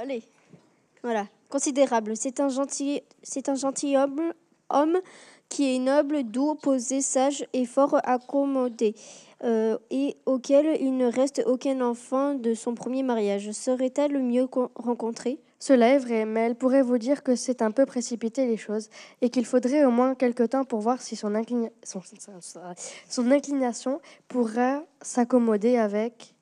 Allez. Voilà, considérable. C'est un gentil, c'est un gentil homme, homme qui est noble, doux, posé, sage et fort accommodé, euh, et auquel il ne reste aucun enfant de son premier mariage. Serait-elle mieux rencontrée Cela est vrai, mais elle pourrait vous dire que c'est un peu précipité les choses et qu'il faudrait au moins quelque temps pour voir si son, son, son inclination pourra s'accommoder avec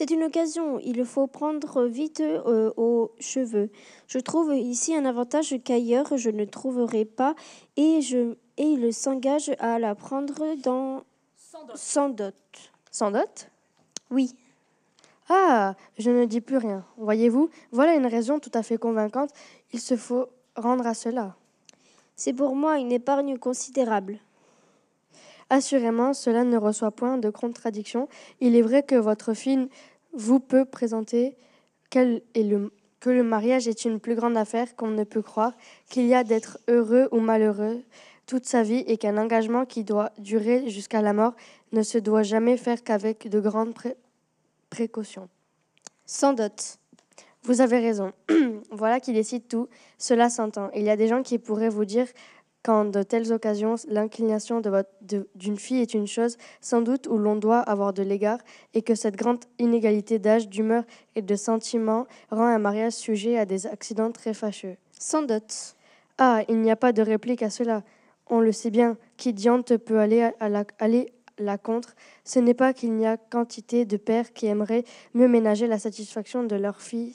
c'est une occasion, il faut prendre vite euh, aux cheveux. Je trouve ici un avantage qu'ailleurs je ne trouverai pas et, je, et il s'engage à la prendre dans... Sans dot. Sans dot, Oui. Ah, je ne dis plus rien. Voyez-vous, voilà une raison tout à fait convaincante. Il se faut rendre à cela. C'est pour moi une épargne considérable. Assurément, cela ne reçoit point de contradiction. Il est vrai que votre fille vous peut présenter quel est le, que le mariage est une plus grande affaire qu'on ne peut croire, qu'il y a d'être heureux ou malheureux toute sa vie et qu'un engagement qui doit durer jusqu'à la mort ne se doit jamais faire qu'avec de grandes précautions. Sans doute, Vous avez raison. voilà qui décide tout. Cela s'entend. Il y a des gens qui pourraient vous dire quand de telles occasions, l'inclination d'une fille est une chose sans doute où l'on doit avoir de l'égard, et que cette grande inégalité d'âge, d'humeur et de sentiments rend un mariage sujet à des accidents très fâcheux. Sans doute. Ah, il n'y a pas de réplique à cela. On le sait bien, qui diante peut aller à la, aller la contre, ce n'est pas qu'il n'y a quantité de pères qui aimeraient mieux ménager la satisfaction de leur fille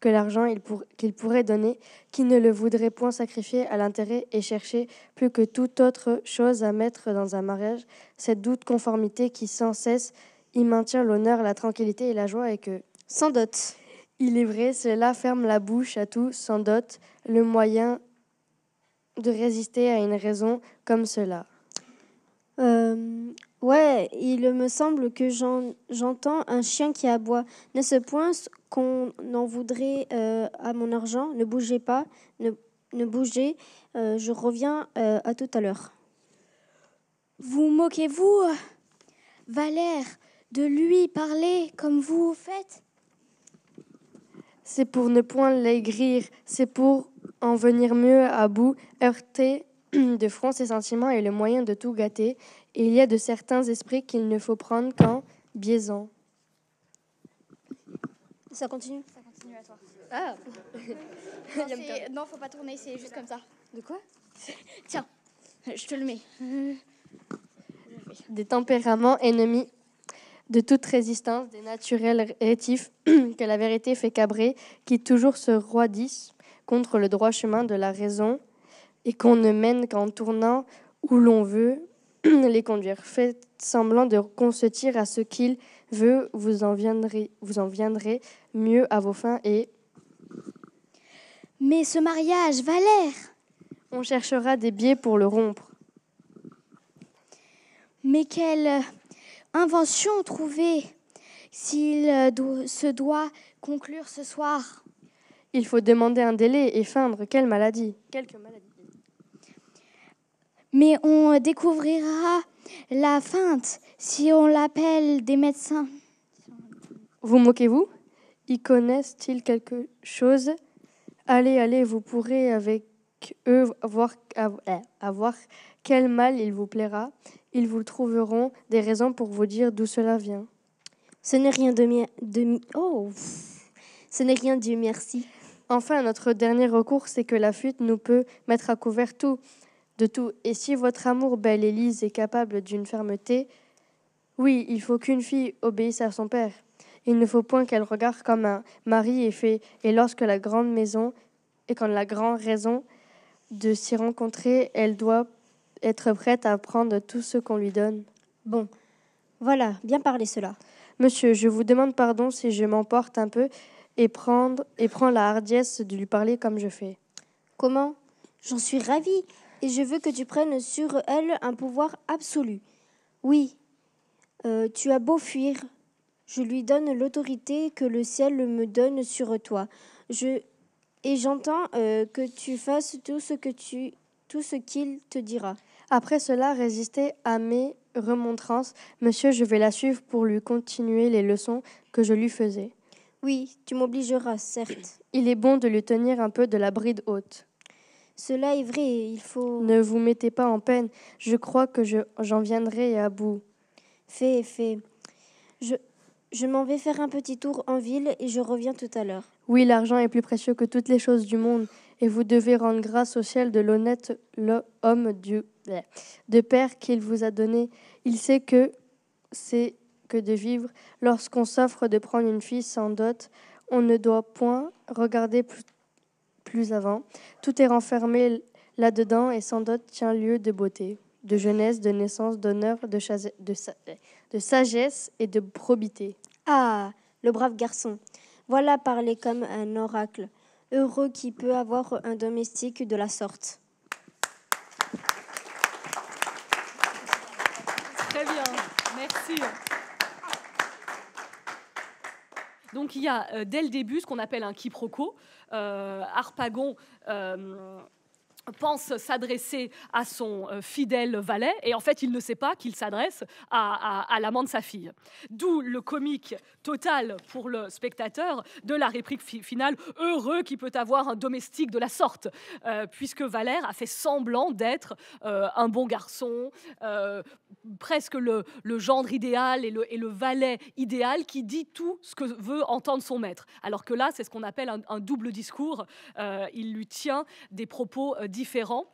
que l'argent qu'il pourrait donner, qui ne le voudrait point sacrifier à l'intérêt et chercher plus que toute autre chose à mettre dans un mariage, cette doute conformité qui sans cesse y maintient l'honneur, la tranquillité et la joie et que, sans dot, il est vrai, cela ferme la bouche à tout, sans dot, le moyen de résister à une raison comme cela. Euh, Ouais, il me semble que j'entends un chien qui aboie. N'est-ce point qu'on en voudrait euh, à mon argent Ne bougez pas, ne, bougez, euh, je reviens euh, à tout à l'heure. Vous moquez-vous, Valère, de lui parler comme vous faites C'est pour ne point l'aigrir, c'est pour en venir mieux à bout, heurter de front ses sentiments et le moyen de tout gâter. Il y a de certains esprits qu'il ne faut prendre qu'en biaisant. Ça continue Ça continue à toi. Ah Non, faut pas tourner, c'est juste comme ça. De quoi Tiens, je te le mets. Des tempéraments ennemis de toute résistance, des naturels rétifs que la vérité fait cabrer, qui toujours se roidissent contre le droit chemin de la raison et qu'on ne mène qu'en tournant où l'on veut, les conduire. Faites semblant de consentir à ce qu'il veut, vous en, viendrez, vous en viendrez mieux à vos fins et... Mais ce mariage, Valère On cherchera des biais pour le rompre. Mais quelle invention trouver s'il euh, se doit conclure ce soir Il faut demander un délai et feindre quelle maladie Quelques maladies mais on découvrira la feinte si on l'appelle des médecins. Vous moquez-vous Ils connaissent-ils quelque chose Allez, allez, vous pourrez avec eux voir, eh, avoir quel mal il vous plaira. Ils vous trouveront des raisons pour vous dire d'où cela vient. Ce n'est rien de, mi oh, ce n'est rien, Dieu merci. Enfin, notre dernier recours, c'est que la fuite nous peut mettre à couvert tout de tout. Et si votre amour, belle Élise, est capable d'une fermeté, oui, il faut qu'une fille obéisse à son père. Il ne faut point qu'elle regarde comme un mari est fait. Et lorsque la grande maison et quand la grande raison de s'y rencontrer, elle doit être prête à prendre tout ce qu'on lui donne. Bon, voilà, bien parlé cela. Monsieur, je vous demande pardon si je m'emporte un peu et prendre et prends la hardiesse de lui parler comme je fais. Comment J'en suis ravie et je veux que tu prennes sur elle un pouvoir absolu. Oui, euh, tu as beau fuir, je lui donne l'autorité que le ciel me donne sur toi. Je, et j'entends euh, que tu fasses tout ce que tu tout ce qu'il te dira. Après cela, résister à mes remontrances. Monsieur, je vais la suivre pour lui continuer les leçons que je lui faisais. Oui, tu m'obligeras, certes. Il est bon de lui tenir un peu de la bride haute. Cela est vrai, il faut... Ne vous mettez pas en peine, je crois que j'en viendrai à bout. Fais, fais, Je, je m'en vais faire un petit tour en ville et je reviens tout à l'heure. Oui, l'argent est plus précieux que toutes les choses du monde et vous devez rendre grâce au ciel de l'honnête homme du, de père qu'il vous a donné. Il sait que c'est que de vivre. Lorsqu'on s'offre de prendre une fille sans dot, on ne doit point regarder plus plus avant. Tout est renfermé là-dedans et sans doute tient lieu de beauté, de jeunesse, de naissance, d'honneur, de, de, sagesse et de probité. Ah, le brave garçon. Voilà parler comme un oracle. Heureux qui peut avoir un domestique de la sorte. Très bien, merci. Donc il y a euh, dès le début ce qu'on appelle un quiproquo. Euh, harpagon euh, pense s'adresser à son euh, fidèle valet, et en fait, il ne sait pas qu'il s'adresse à, l'amant de sa fille. D'où le comique total pour le spectateur de la réplique finale Heureux qui peut avoir un domestique de la sorte, euh, puisque Valère a fait semblant d'être euh, un bon garçon, presque le, gendre idéal et le, et le, valet idéal qui dit tout ce que veut entendre son maître. Alors que là, c'est ce qu'on appelle un, un double discours. il lui tient des propos différents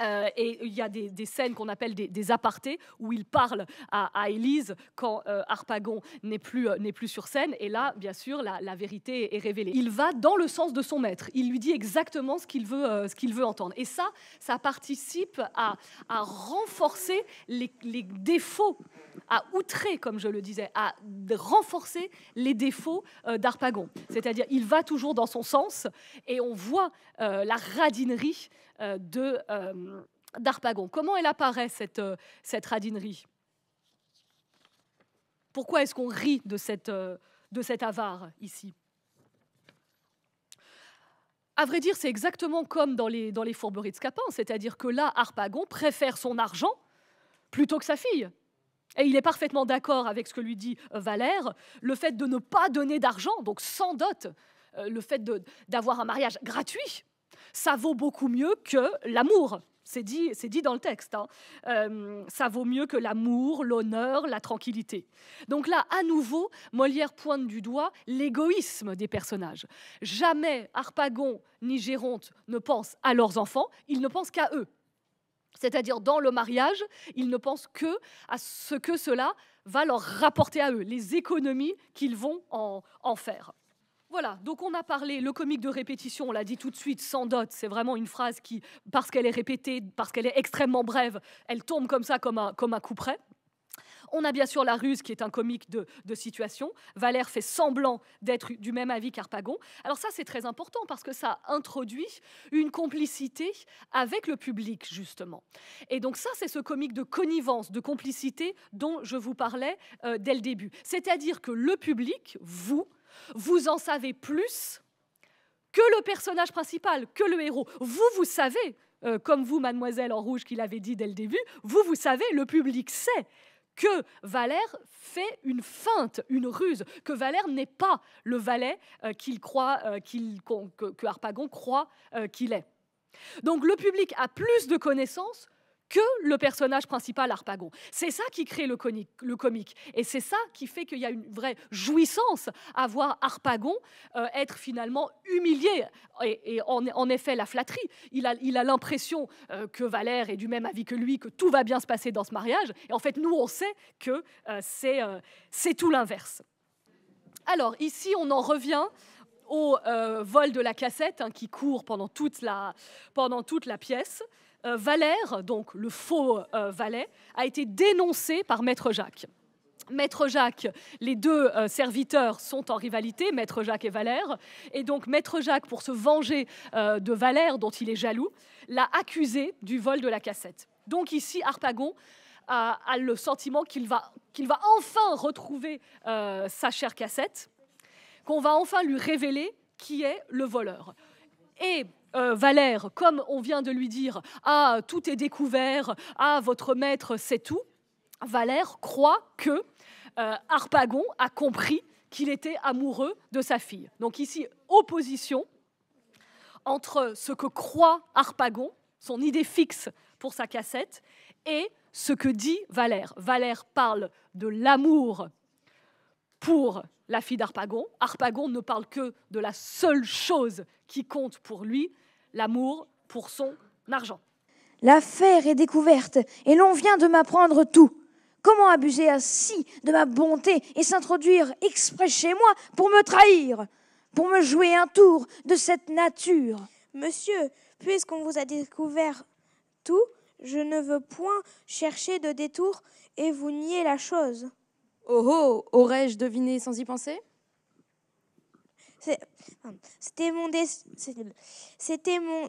euh, et il y a des, scènes qu'on appelle des, apartés où il parle à, à Élise quand Arpagon euh, Harpagon n'est plus, euh, n'est plus sur scène. Et là, bien sûr, la, vérité est révélée. Il va dans le sens de son maître. Il lui dit exactement ce qu'il veut, ce qu'il veut entendre. Et ça, ça participe à, renforcer les, défauts, à outrer, comme je le disais, à renforcer les défauts d'Arpagon C'est-à-dire, il va toujours dans son sens et on voit la radinerie euh, de euh, d'Arpagon. Comment elle apparaît, cette, euh, cette radinerie Pourquoi est-ce qu'on rit de, cette, de cet avare ici à vrai dire, c'est exactement comme dans les, dans les fourberies de Scapin, c'est-à-dire que là, Harpagon préfère son argent plutôt que sa fille. Et il est parfaitement d'accord avec ce que lui dit Valère, le fait de ne pas donner d'argent, donc sans dot, le fait d'avoir un mariage gratuit, ça vaut beaucoup mieux que l'amour. C'est dit, c'est dit dans le texte. Hein. Euh, ça vaut mieux que l'amour, l'honneur, la tranquillité. Donc là, à nouveau, Molière pointe du doigt l'égoïsme des personnages. Jamais Harpagon ni Géronte ne pensent à leurs enfants, ils ne pensent qu'à eux. C'est-à-dire, dans le mariage, ils ne pensent que à ce que cela va leur rapporter à eux, les économies qu'ils vont en faire. Voilà, donc on a parlé, le comique de répétition, on l'a dit tout de suite, sans dot, c'est vraiment une phrase qui, parce qu'elle est répétée, parce qu'elle est extrêmement brève, elle tombe comme ça, comme un, comme coup près. On a bien sûr la ruse qui est un comique de, situation. Valère fait semblant d'être du même avis qu'Arpagon. Alors ça c'est très important parce que ça introduit une complicité avec le public justement. Et donc ça c'est ce comique de connivence, de complicité dont je vous parlais euh, dès le début. C'est-à-dire que le public, vous, vous en savez plus que le personnage principal, que le héros. Vous, vous savez, euh, comme vous, mademoiselle en rouge, qui l'avait dit dès le début, vous, vous savez, le public sait que Valère fait une feinte, une ruse, que Valère n'est pas le valet euh, qu'il croit, euh, croit qu'il est. Donc le public a plus de connaissances que le personnage principal, Harpagon. C'est ça qui crée le, comique. Et c'est ça qui fait qu'il y a une vraie jouissance à voir Harpagon euh, être finalement humilié. Et, en, effet, la flatterie. Il a, l'impression euh, que Valère est du même avis que lui, que tout va bien se passer dans ce mariage. Et en fait, nous, on sait que euh, c'est, tout l'inverse. Alors, ici, on en revient au vol de la cassette hein, qui court pendant toute la pièce. Euh, Valère, donc le faux euh, valet, a été dénoncé par Maître Jacques. Maître Jacques, les deux euh, serviteurs sont en rivalité, Maître Jacques et Valère. Et donc Maître Jacques, pour se venger de Valère, dont il est jaloux, l'a accusé du vol de la cassette. Donc ici, Harpagon a, le sentiment qu'il va, qu'il va enfin retrouver sa chère cassette, qu'on va enfin lui révéler qui est le voleur. Et euh, Valère, comme on vient de lui dire, ah, tout est découvert, ah, votre maître sait tout, Valère croit que euh, Harpagon a compris qu'il était amoureux de sa fille. Donc ici, opposition entre ce que croit Harpagon, son idée fixe pour sa cassette, et ce que dit Valère. Valère parle de l'amour pour la fille d'Arpagon. Arpagon ne parle que de la seule chose qui compte pour lui, l'amour pour son argent. L'affaire est découverte et l'on vient de m'apprendre tout. Comment abuser ainsi de ma bonté et s'introduire exprès chez moi pour me trahir, pour me jouer un tour de cette nature Monsieur, puisqu'on vous a découvert tout, je ne veux point chercher de détour et vous nier la chose. Oh oh, aurais-je deviné sans y penser C'était mon, mon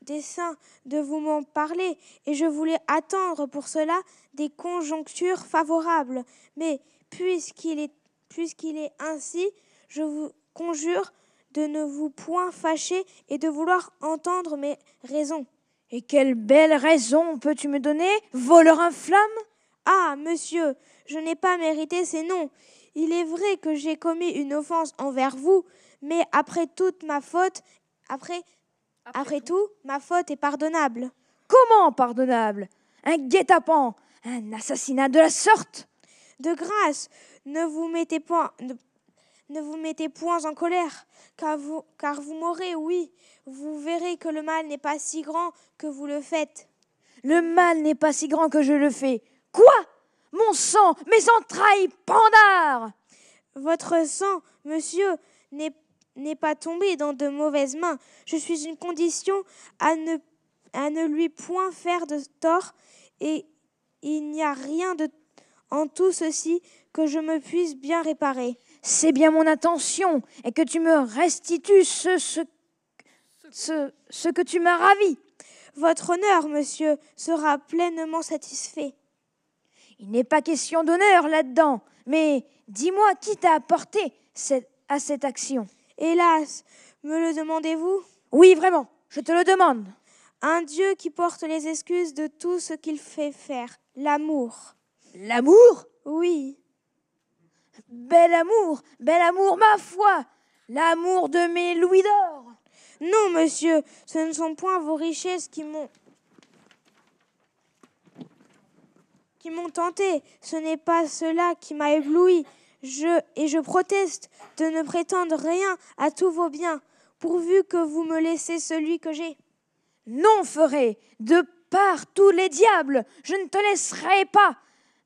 dessein de vous m'en parler et je voulais attendre pour cela des conjonctures favorables. Mais puisqu'il est, puisqu'il est ainsi, je vous conjure de ne vous point fâcher et de vouloir entendre mes raisons. Et quelle belle raison peux-tu me donner, voleur flamme? Ah, monsieur, je n'ai pas mérité ces noms. Il est vrai que j'ai commis une offense envers vous, mais après toute ma faute, après, après, tout, ma faute est pardonnable. Comment pardonnable Un guet-apens Un assassinat de la sorte De grâce, ne vous mettez point, ne, vous mettez point en colère, car vous, car vous mourrez, oui. Vous verrez que le mal n'est pas si grand que vous le faites. Le mal n'est pas si grand que je le fais. Quoi mon sang, mes entrailles, pendard Votre sang, monsieur, n'est pas tombé dans de mauvaises mains. Je suis une condition à ne, à ne lui point faire de tort, et il n'y a rien en tout ceci que je me puisse bien réparer. C'est bien mon intention, et que tu me restitues ce, ce, ce que tu m'as ravi. Votre honneur, monsieur, sera pleinement satisfait. Il n'est pas question d'honneur là-dedans, mais dis-moi qui t'a apporté cette, à cette action. Hélas, me le demandez-vous Oui, vraiment, je te le demande. Un Dieu qui porte les excuses de tout ce qu'il fait faire, l'amour. L'amour Oui. Bel amour, bel amour, ma foi, l'amour de mes louis d'or. Non, monsieur, ce ne sont point vos richesses qui m'ont qui m'ont tenté, ce n'est pas cela qui m'a ébloui. Je, et je proteste de ne prétendre rien à tous vos biens, pourvu que vous me laissez celui que j'ai. Non, ferai, de par tous les diables, je ne te laisserai pas.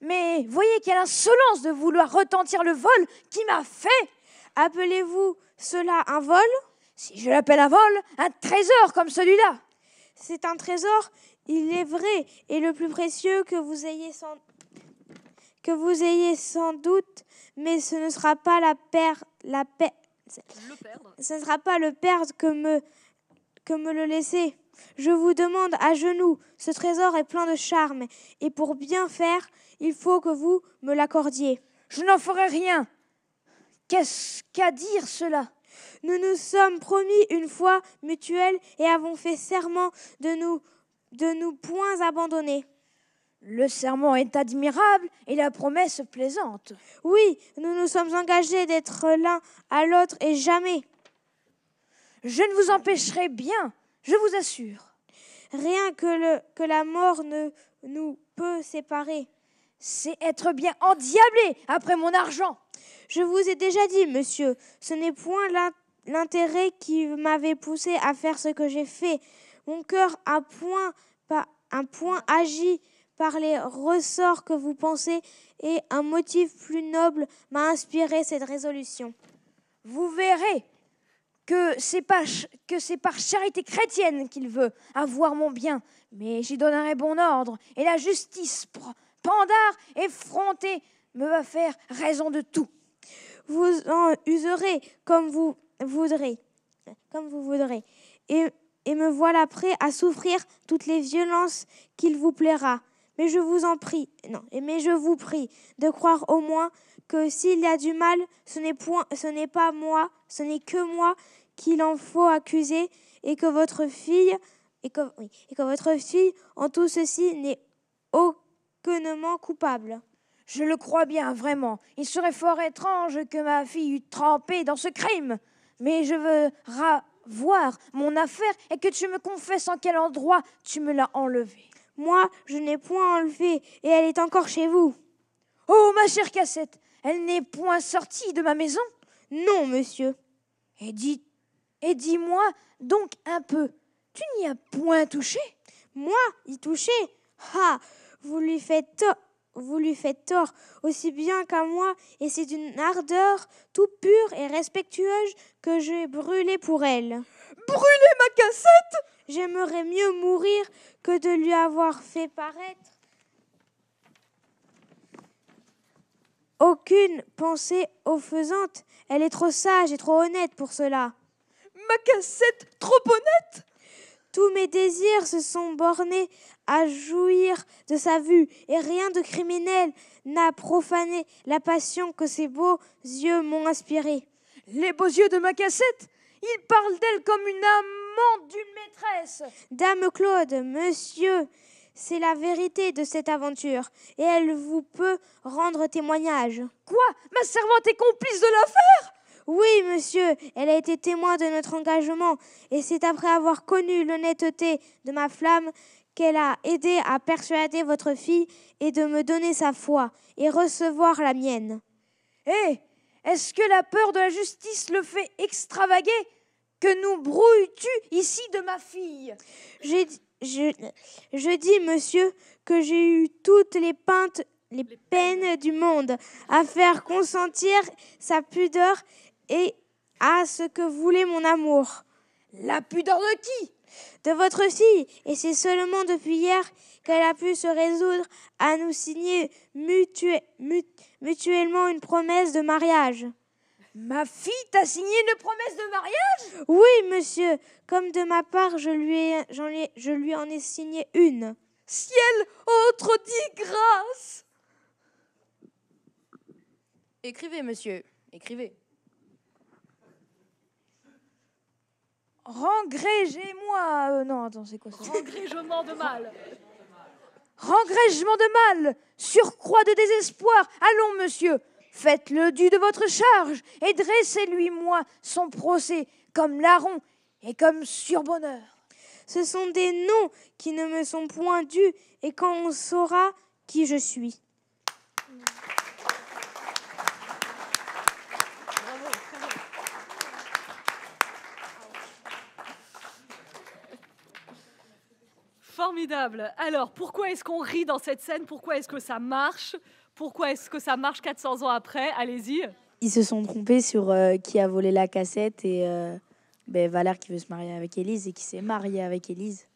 Mais voyez quelle insolence de vouloir retentir le vol qui m'a fait. Appelez-vous cela un vol Si je l'appelle un vol, un trésor comme celui-là. C'est un trésor, il est vrai, et le plus précieux que vous ayez sans, que vous ayez sans doute, mais ce ne sera pas la perte. La Ce ne sera pas le perdre que me, que me le laisser. Je vous demande à genoux, ce trésor est plein de charme, et pour bien faire, il faut que vous me l'accordiez. Je n'en ferai rien. Qu'est-ce qu'à dire cela nous nous sommes promis une foi mutuelle et avons fait serment de nous, de nous point abandonner. Le serment est admirable et la promesse plaisante. Oui, nous nous sommes engagés d'être l'un à l'autre et jamais. Je ne vous empêcherai bien, je vous assure. Rien que, le, que la mort ne nous peut séparer. C'est être bien endiablé après mon argent. Je vous ai déjà dit, monsieur, ce n'est point l'intérêt qui m'avait poussé à faire ce que j'ai fait. Mon cœur a point, pas, un point agi par les ressorts que vous pensez et un motif plus noble m'a inspiré cette résolution. Vous verrez que c'est par, que c'est par charité chrétienne qu'il veut avoir mon bien, mais j'y donnerai bon ordre et la justice, et effrontée, me va faire raison de tout vous en userez comme vous voudrez. Comme vous voudrez. Et, me voilà prêt à souffrir toutes les violences qu'il vous plaira. Mais je vous en prie, non, mais je vous prie de croire au moins que s'il y a du mal, ce n'est ce n'est pas moi, ce n'est que moi qu'il en faut accuser, et que votre fille, et que votre fille en tout ceci n'est aucunement coupable. Je le crois bien, vraiment. Il serait fort étrange que ma fille eût trempé dans ce crime. Mais je veux voir mon affaire et que tu me confesses en quel endroit tu me l'as enlevée. Moi, je n'ai point enlevée et elle est encore chez vous. Oh, ma chère Cassette, elle n'est point sortie de ma maison Non, monsieur. Et dis, et dis-moi donc un peu, tu n'y as point touché Moi, y touché. Ah, vous lui faites vous lui faites tort, aussi bien qu'à moi, et c'est d'une ardeur tout pure et respectueuse que j'ai brûlé pour elle. Brûler ma cassette J'aimerais mieux mourir que de lui avoir fait paraître aucune pensée offensante. Elle est trop sage et trop honnête pour cela. Ma cassette trop honnête tous mes désirs se sont bornés à jouir de sa vue, et rien de criminel n'a profané la passion que ses beaux yeux m'ont inspirée. Les beaux yeux de ma cassette Il parle d'elle comme une amante d'une maîtresse Dame Claude, monsieur, c'est la vérité de cette aventure, et elle vous peut rendre témoignage. Quoi Ma servante est complice de l'affaire oui, monsieur, elle a été témoin de notre engagement, et c'est après avoir connu l'honnêteté de ma flamme qu'elle a aidé à persuader votre fille et de me donner sa foi et recevoir la mienne. Eh, est-ce que la peur de la justice le fait extravaguer Que nous brouilles-tu ici de ma fille je, je, dis, monsieur, que j'ai eu toutes les peines du monde, à faire consentir sa pudeur et à ce que voulait mon amour. La pudeur de qui De votre fille, et c'est seulement depuis hier qu'elle a pu se résoudre à nous signer mutuellement une promesse de mariage. Ma fille t'a signé une promesse de mariage Oui, monsieur. Comme de ma part, je lui, en ai, je lui en ai signé une. Ciel, autre grâce. Écrivez, monsieur, écrivez. Rengrégez-moi euh, Non, attends, c'est quoi ça Rengrégement de mal Rengrégement de mal Surcroît de désespoir Allons, monsieur Faites-le dû de votre charge et dressez-lui, moi, son procès, comme larron et comme surbonheur. »« Ce sont des noms qui ne me sont point dus, et quand on saura qui je suis. Formidable. Alors, pourquoi est-ce qu'on rit dans cette scène Pourquoi est-ce que ça marche Pourquoi est-ce que ça marche 400 ans après Allez-y. Ils se sont trompés sur euh, qui a volé la cassette et euh, ben, Valère qui veut se marier avec Élise et qui s'est marié avec Élise.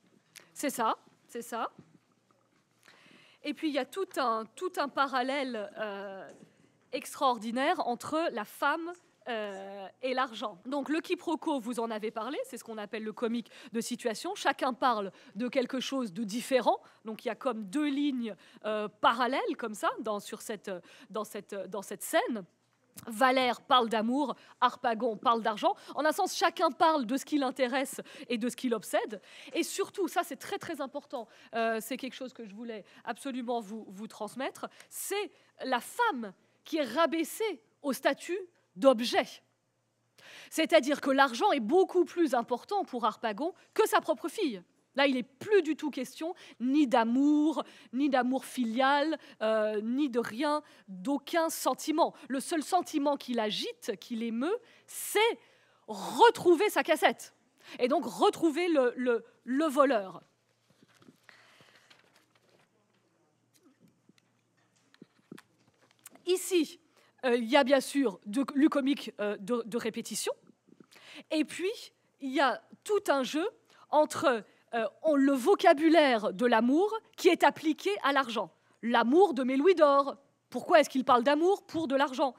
C'est ça, c'est ça. Et puis, il y a tout un, tout un parallèle euh, extraordinaire entre la femme euh, et l'argent. Donc le quiproquo, vous en avez parlé, c'est ce qu'on appelle le comique de situation. Chacun parle de quelque chose de différent. Donc il y a comme deux lignes euh, parallèles comme ça dans, sur cette, euh, dans, cette, dans cette scène. Valère parle d'amour, Harpagon parle d'argent. En un sens, chacun parle de ce qui l'intéresse et de ce qui l'obsède. Et surtout, ça c'est très très important, c'est quelque chose que je voulais absolument vous, vous transmettre, c'est la femme qui est rabaissée au statut d'objet. C'est-à-dire que l'argent est beaucoup plus important pour Harpagon que sa propre fille. Là, il n'est plus du tout question ni d'amour, ni d'amour filial, euh, ni de rien, d'aucun sentiment. Le seul sentiment qui l'agite, qui l'émeut, c'est retrouver sa cassette. Et donc retrouver le, le voleur. Ici, euh, il y a bien sûr de, comique euh, de, répétition, et puis il y a tout un jeu entre euh, le vocabulaire de l'amour qui est appliqué à l'argent. L'amour de mes louis d'or. Pourquoi est-ce qu'il parle d'amour pour de l'argent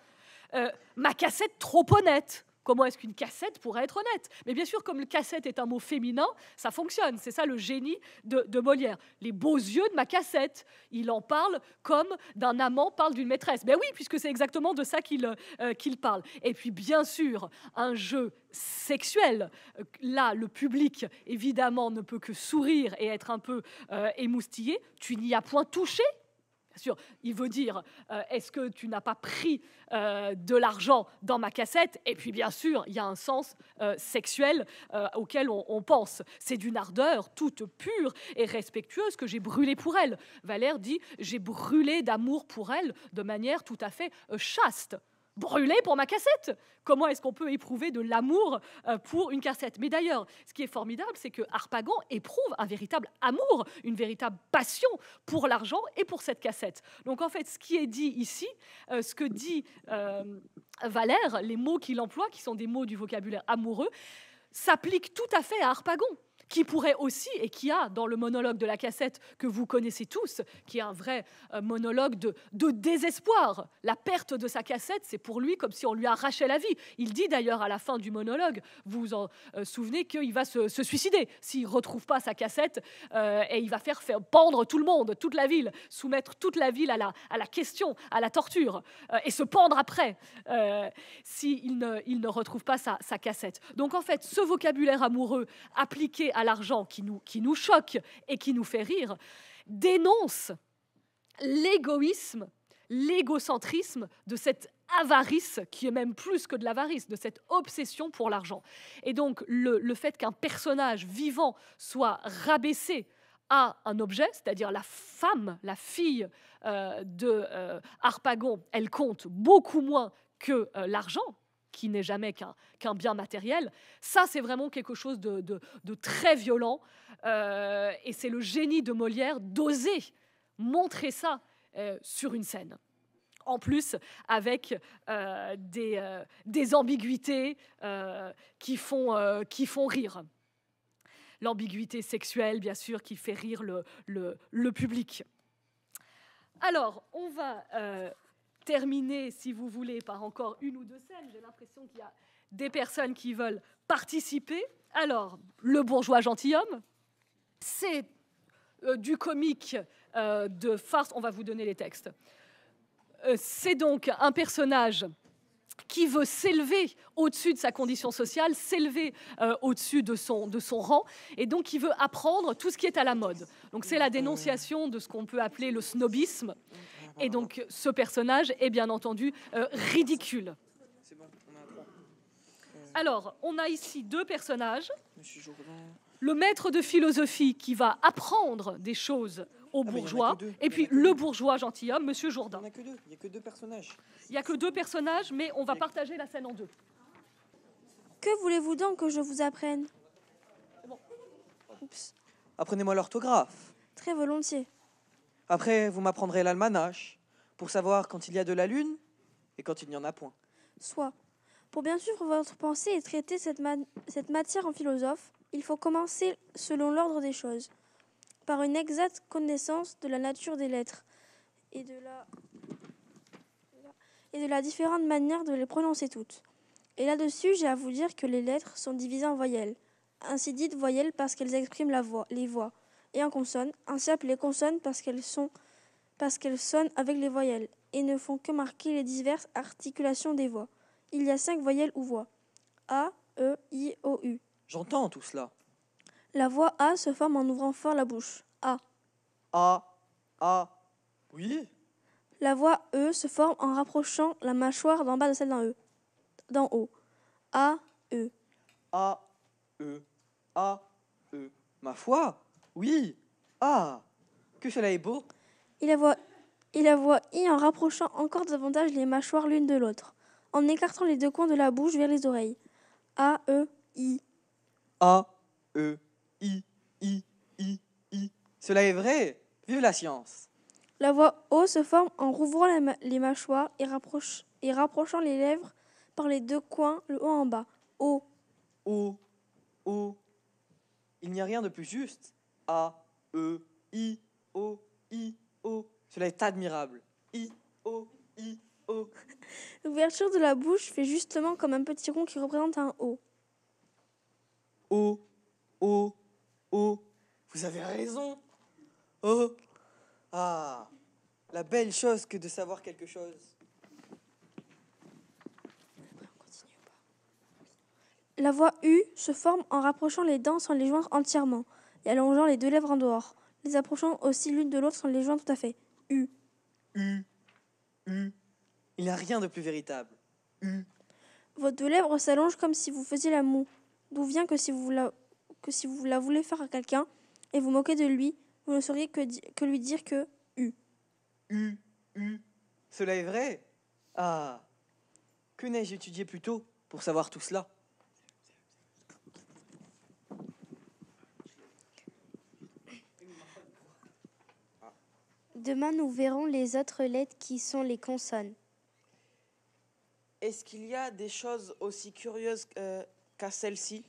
Ma cassette trop honnête. Comment est-ce qu'une cassette pourrait être honnête Mais bien sûr, comme le cassette est un mot féminin, ça fonctionne. C'est ça le génie de, Molière. Les beaux yeux de ma cassette. Il en parle comme d'un amant parle d'une maîtresse. Ben oui, puisque c'est exactement de ça qu'il euh, qu'il parle. Et puis, bien sûr, un jeu sexuel. Là, le public, évidemment, ne peut que sourire et être un peu euh, émoustillé. Tu n'y as point touché, sûr, il veut dire, euh, est-ce que tu n'as pas pris euh, de l'argent dans ma cassette Et puis bien sûr, il y a un sens euh, sexuel auquel on, on pense. C'est d'une ardeur toute pure et respectueuse que j'ai brûlé pour elle. Valère dit, j'ai brûlé d'amour pour elle de manière tout à fait chaste brûlé pour ma cassette. Comment est-ce qu'on peut éprouver de l'amour euh, pour une cassette Mais d'ailleurs, ce qui est formidable, c'est que Harpagon éprouve un véritable amour, une véritable passion pour l'argent et pour cette cassette. Donc en fait, ce qui est dit ici, euh, ce que dit euh, Valère, les mots qu'il emploie, qui sont des mots du vocabulaire amoureux, s'appliquent tout à fait à Harpagon qui pourrait aussi, et qui a dans le monologue de la cassette que vous connaissez tous, qui est un vrai euh, monologue de, de désespoir, la perte de sa cassette, c'est pour lui comme si on lui arrachait la vie. Il dit d'ailleurs à la fin du monologue, vous vous en euh, souvenez, qu'il va se, suicider s'il ne retrouve pas sa cassette, euh, et il va faire, pendre tout le monde, toute la ville, soumettre toute la ville à la, à la question, à la torture, et se pendre après s'il ne, il ne retrouve pas sa, sa cassette. Donc en fait, ce vocabulaire amoureux appliqué à l'argent qui nous, choque et qui nous fait rire, dénonce l'égoïsme, l'égocentrisme de cette avarice, qui est même plus que de l'avarice, de cette obsession pour l'argent. Et donc le, fait qu'un personnage vivant soit rabaissé à un objet, c'est-à-dire la femme, la fille euh, de euh, Harpagon, elle compte beaucoup moins que euh, l'argent, qui n'est jamais qu'un bien matériel. Ça, c'est vraiment quelque chose de, très violent. Euh, et c'est le génie de Molière d'oser montrer ça euh, sur une scène. En plus, avec euh, des, des, ambiguïtés qui, font, qui font rire. L'ambiguïté sexuelle, bien sûr, qui fait rire le, le public. Alors, on va terminer, si vous voulez, par encore une ou deux scènes. J'ai l'impression qu'il y a des personnes qui veulent participer. Alors, le bourgeois gentilhomme, c'est euh, du comique euh, de farce. On va vous donner les textes. Euh, c'est donc un personnage qui veut s'élever au-dessus de sa condition sociale, s'élever au-dessus de son, de son rang, et donc qui veut apprendre tout ce qui est à la mode. Donc c'est la dénonciation de ce qu'on peut appeler le snobisme. Et donc ce personnage est bien entendu euh, ridicule. Alors, on a ici deux personnages. Le maître de philosophie qui va apprendre des choses aux ah, bourgeois, et puis le bourgeois gentilhomme, Monsieur Jourdain. Il n'y a que deux, personnages. Il n'y a que deux personnages, mais on va partager la scène en deux. Que voulez-vous donc que je vous apprenne Apprenez-moi l'orthographe. Très volontiers. Après, vous m'apprendrez l'almanach pour savoir quand il y a de la lune et quand il n'y en a point. Soit. Pour bien suivre votre pensée et traiter cette, matière en philosophe, il faut commencer selon l'ordre des choses, par une exacte connaissance de la nature des lettres et de la, et de la différente manière de les prononcer toutes. Et là-dessus, j'ai à vous dire que les lettres sont divisées en voyelles. Ainsi dites voyelles parce qu'elles expriment la voix, les voix et en consonne, ainsi appelées consonnes parce qu'elles sont parce qu'elles sonnent avec les voyelles et ne font que marquer les diverses articulations des voix. Il y a cinq voyelles ou voix. A, E, I, O, U. J'entends tout cela. La voix A se forme en ouvrant fort la bouche. A. A. A. Oui. La voix E se forme en rapprochant la mâchoire d'en bas de celle d'en E. D'en haut. A. E. A. E. A. E. Ma foi oui Ah Que cela est beau Il la il I en rapprochant encore davantage les mâchoires l'une de l'autre, en écartant les deux coins de la bouche vers les oreilles. A, E, I. A, E, I, I, I, I. Cela est vrai Vive la science La voix O se forme en rouvrant les mâchoires et, et rapprochant les lèvres par les deux coins, le haut en bas. O. O. O. Il n'y a rien de plus juste. A, E, I, O, I, O. Cela est admirable. I, O, I, O. L'ouverture de la bouche fait justement comme un petit rond qui représente un O. O, O, O. Vous avez raison. O. Ah, la belle chose que de savoir quelque chose. La voix U se forme en rapprochant les dents sans les joindre entièrement et allongeant les deux lèvres en dehors, les approchant aussi l'une de l'autre sans les joindre tout à fait. U. U. U. Il n'y a rien de plus véritable. U. Vos deux lèvres s'allongent comme si vous faisiez la moue. D'où vient que si, vous la, que si vous la voulez faire à quelqu'un et vous moquez de lui, vous ne sauriez que, que lui dire que U. U. U. Cela est vrai Ah. Que n'ai-je étudié plus tôt pour savoir tout cela Demain, nous verrons les autres lettres qui sont les consonnes. Est-ce qu'il y a des choses aussi curieuses euh, qu'à celle-ci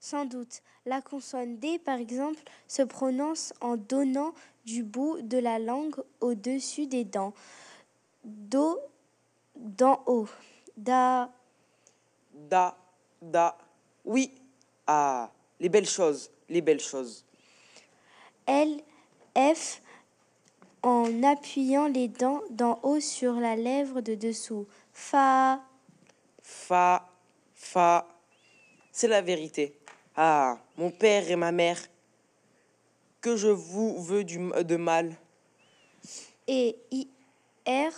Sans doute. La consonne D, par exemple, se prononce en donnant du bout de la langue au-dessus des dents. Do, d'en haut. Da. Da, da. Oui. Ah, les belles choses, les belles choses. L, F, en appuyant les dents d'en haut sur la lèvre de dessous. Fa. Fa. Fa. C'est la vérité. Ah, mon père et ma mère, que je vous veux du, de mal. Et i r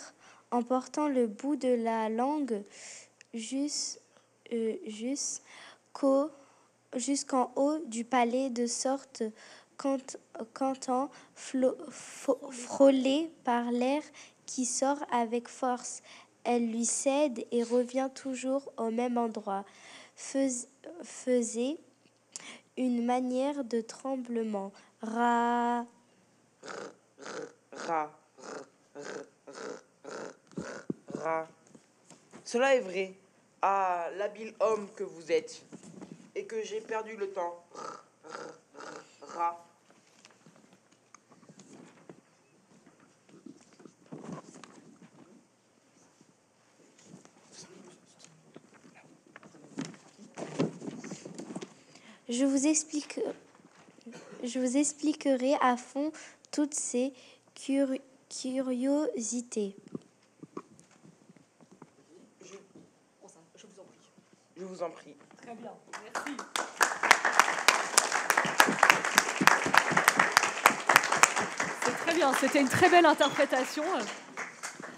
en portant le bout de la langue juste, euh, juste co jusqu'en haut du palais de sorte Quentin, frôlé par l'air qui sort avec force. Elle lui cède et revient toujours au même endroit. faisait une manière de tremblement. Ra. Ra. Ra. Cela est vrai. Ah, l'habile homme que vous êtes. Et que j'ai perdu le temps. Ra. Je vous, explique, je vous expliquerai à fond toutes ces curiosités. Je, vous en prie. vous en prie. Très bien, merci. très bien, c'était une très belle interprétation.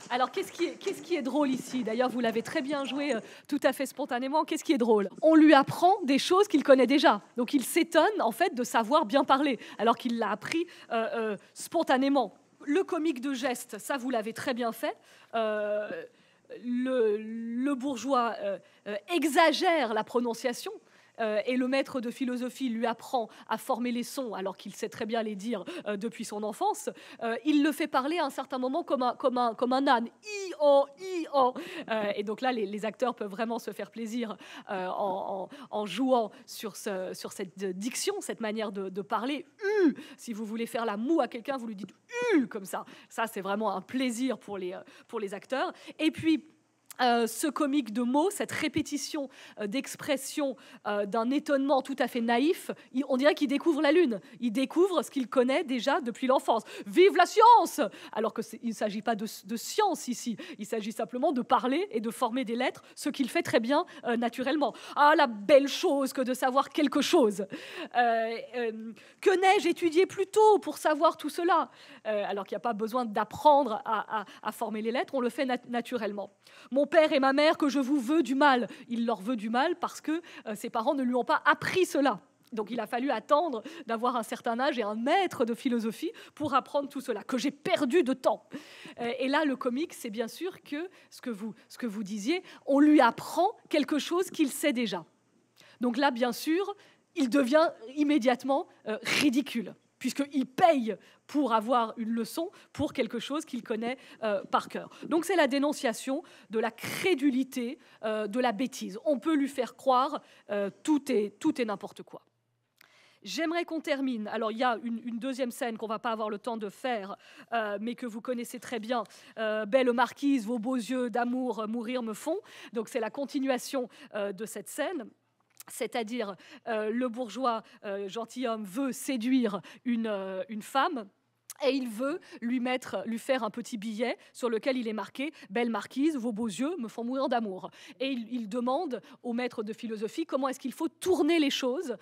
Alors, qu'est-ce qui, est, qu'est-ce qui est drôle ici D'ailleurs, vous l'avez très bien joué euh, tout à fait spontanément. Qu'est-ce qui est drôle On lui apprend des choses qu'il connaît déjà. Donc, il s'étonne, en fait, de savoir bien parler, alors qu'il l'a appris euh, euh, spontanément. Le comique de geste, ça, vous l'avez très bien fait. le, bourgeois exagère la prononciation, euh, et le maître de philosophie lui apprend à former les sons alors qu'il sait très bien les dire euh, depuis son enfance, euh, il le fait parler à un certain moment comme un, comme un, comme un âne. I -oh, i et donc là, les, acteurs peuvent vraiment se faire plaisir en, en, jouant sur, ce, sur cette diction, cette manière de, parler. U, si vous voulez faire la moue à quelqu'un, vous lui dites U comme ça. Ça, c'est vraiment un plaisir pour les, pour les acteurs. Et puis, euh, ce comique de mots, cette répétition euh, d'expression euh, d'un étonnement tout à fait naïf, on dirait qu'il découvre la Lune. Il découvre ce qu'il connaît déjà depuis l'enfance. Vive la science Alors qu'il ne s'agit pas de, science ici, il s'agit simplement de parler et de former des lettres, ce qu'il fait très bien naturellement. Ah, la belle chose que de savoir quelque chose Que n'ai-je étudié plus tôt pour savoir tout cela Alors qu'il n'y a pas besoin d'apprendre à, former les lettres, on le fait naturellement. Mon père et ma mère que je vous veux du mal. Il leur veut du mal parce que euh, ses parents ne lui ont pas appris cela. Donc il a fallu attendre d'avoir un certain âge et un maître de philosophie pour apprendre tout cela, que j'ai perdu de temps. Euh, et là, le comique, c'est bien sûr que ce que vous disiez, on lui apprend quelque chose qu'il sait déjà. Donc là, bien sûr, il devient immédiatement euh, ridicule puisqu'il paye pour avoir une leçon pour quelque chose qu'il connaît euh, par cœur. Donc c'est la dénonciation de la crédulité, euh, de la bêtise. On peut lui faire croire euh, tout est, tout est n'importe quoi. J'aimerais qu'on termine. Alors, il y a une, deuxième scène qu'on va pas avoir le temps de faire, mais que vous connaissez très bien. Belle marquise, vos beaux yeux d'amour mourir me font. Donc, c'est la continuation de cette scène c'est-à-dire euh, le bourgeois euh, gentilhomme veut séduire euh, une, femme et il veut lui mettre, lui faire un petit billet sur lequel il est marqué Belle marquise, vos beaux yeux me font mourir d'amour. Et il, demande au maître de philosophie comment est-ce qu'il faut tourner les choses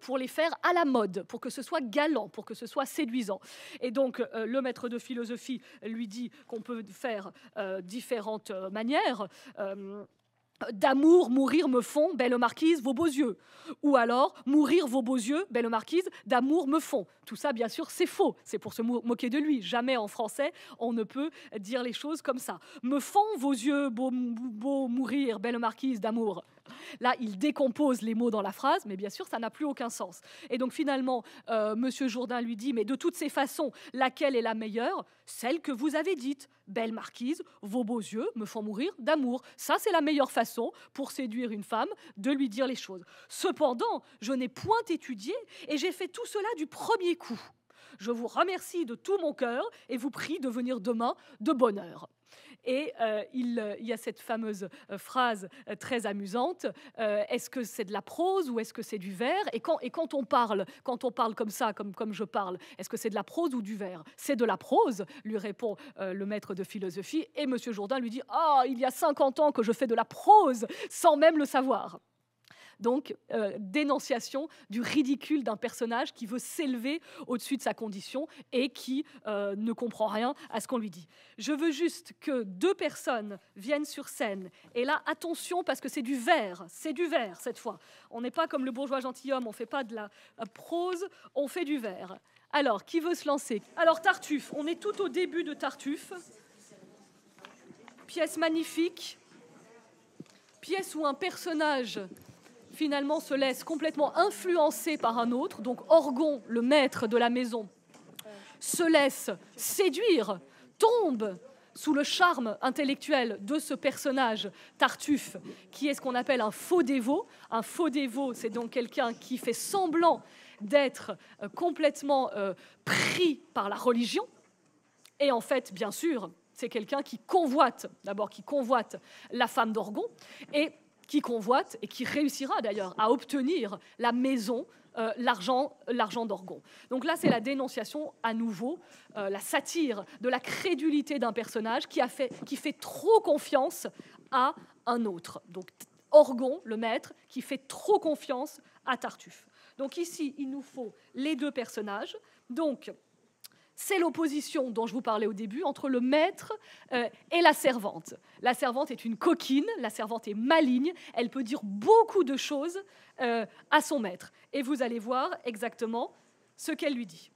pour les faire à la mode, pour que ce soit galant, pour que ce soit séduisant. Et donc le maître de philosophie lui dit qu'on peut faire différentes manières. D'amour, mourir me font, belle marquise, vos beaux yeux. Ou alors, mourir vos beaux yeux, belle marquise, d'amour me font. Tout ça, bien sûr, c'est faux. C'est pour se moquer de lui. Jamais en français, on ne peut dire les choses comme ça. Me font vos yeux, beau, beau mourir, belle marquise, d'amour. Là, il décompose les mots dans la phrase, mais bien sûr, ça n'a plus aucun sens. Et donc finalement, euh, Monsieur Jourdain lui dit, mais de toutes ces façons, laquelle est la meilleure Celle que vous avez dite. Belle marquise, vos beaux yeux me font mourir d'amour. Ça, c'est la meilleure façon pour séduire une femme de lui dire les choses. Cependant, je n'ai point étudié et j'ai fait tout cela du premier coup. Je vous remercie de tout mon cœur et vous prie de venir demain de bonne heure. Et euh, euh, il, y a cette fameuse euh, phrase très amusante est-ce que c'est de la prose ou est-ce que c'est du vers et quand, on parle, quand on parle comme ça, comme, je parle, est-ce que c'est de la prose ou du vers C'est de la prose, lui répond le maître de philosophie. Et M. Jourdain lui dit Ah, il y a 50 ans que je fais de la prose sans même le savoir donc euh, dénonciation du ridicule d'un personnage qui veut s'élever au-dessus de sa condition et qui euh, ne comprend rien à ce qu'on lui dit. Je veux juste que deux personnes viennent sur scène, et là, attention, parce que c'est du verre, c'est du verre cette fois. On n'est pas comme le bourgeois gentilhomme, on ne fait pas de la euh, prose, on fait du verre. Alors, qui veut se lancer Alors, Tartuffe, on est tout au début de Tartuffe. Pièce magnifique, pièce où un personnage finalement se laisse complètement influencer par un autre, donc Orgon, le maître de la maison, se laisse séduire, tombe sous le charme intellectuel de ce personnage Tartuffe, qui est ce qu'on appelle un faux dévot. Un faux dévot, c'est donc quelqu'un qui fait semblant d'être euh, complètement euh, pris par la religion. Et en fait, bien sûr, c'est quelqu'un qui convoite, d'abord qui convoite la femme d'Orgon. Et qui convoite et qui réussira d'ailleurs à obtenir la maison, euh, l'argent, l'argent d'Orgon. Donc là, c'est la dénonciation à nouveau, euh, la satire de la crédulité d'un personnage qui, fait, qui fait trop confiance à un autre. Donc Orgon, le maître, qui fait trop confiance à Tartuffe. Donc ici, il nous faut les deux personnages. Donc c'est l'opposition dont je vous parlais au début entre le maître euh, et la servante. La servante est une coquine, la servante est maligne, elle peut dire beaucoup de choses euh, à son maître. Et vous allez voir exactement ce qu'elle lui dit.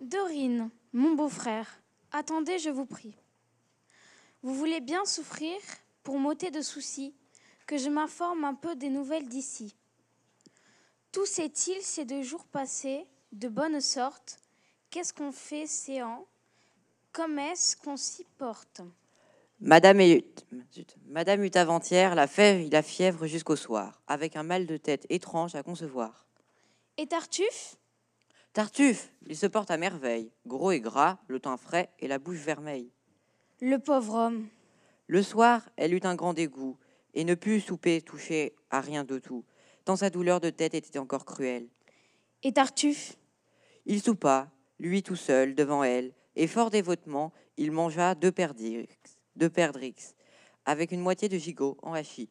Dorine, mon beau-frère, attendez, je vous prie. Vous voulez bien souffrir pour m'ôter de soucis, que je m'informe un peu des nouvelles d'ici. Tout s'est-il ces deux jours passés, de bonne sorte, Qu'est-ce qu'on fait séant Comment est-ce qu'on s'y porte Madame, Madame eut avant-hier la, la fièvre jusqu'au soir, avec un mal de tête étrange à concevoir. Et Tartuffe Tartuffe, il se porte à merveille, gros et gras, le teint frais et la bouche vermeille. Le pauvre homme. Le soir, elle eut un grand dégoût et ne put souper, toucher à rien de tout, tant sa douleur de tête était encore cruelle. Et Tartuffe Il soupa, lui tout seul, devant elle, et fort dévotement, il mangea deux perdrix, deux perdrix avec une moitié de gigot en hachis.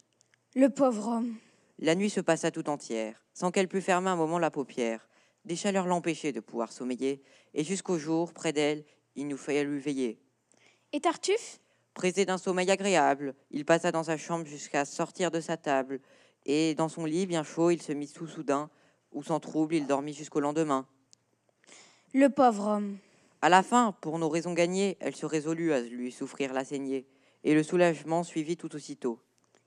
Le pauvre homme. La nuit se passa tout entière, sans qu'elle pût fermer un moment la paupière. Des chaleurs l'empêchaient de pouvoir sommeiller, et jusqu'au jour, près d'elle, il nous fallait lui veiller. Et Tartuffe Pressé d'un sommeil agréable, il passa dans sa chambre jusqu'à sortir de sa table, et dans son lit bien chaud, il se mit tout soudain, ou sans trouble il dormit jusqu'au lendemain le pauvre homme. À la fin, pour nos raisons gagnées, elle se résolut à lui souffrir la saignée, et le soulagement suivit tout aussitôt.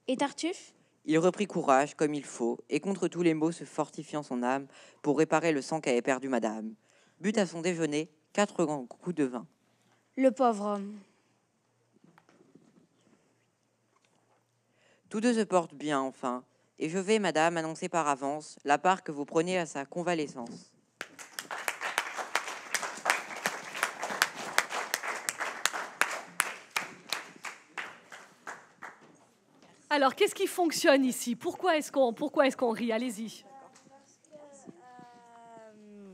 Et Tartuffe Il reprit courage comme il faut, et contre tous les maux se fortifiant son âme pour réparer le sang qu'avait perdu madame. But à son déjeuner quatre grands coups de vin. Le pauvre homme. Tous deux se portent bien enfin, et je vais, madame, annoncer par avance la part que vous prenez à sa convalescence. Alors, qu'est-ce qui fonctionne ici Pourquoi est-ce qu'on est qu'on rit Allez-y. Euh,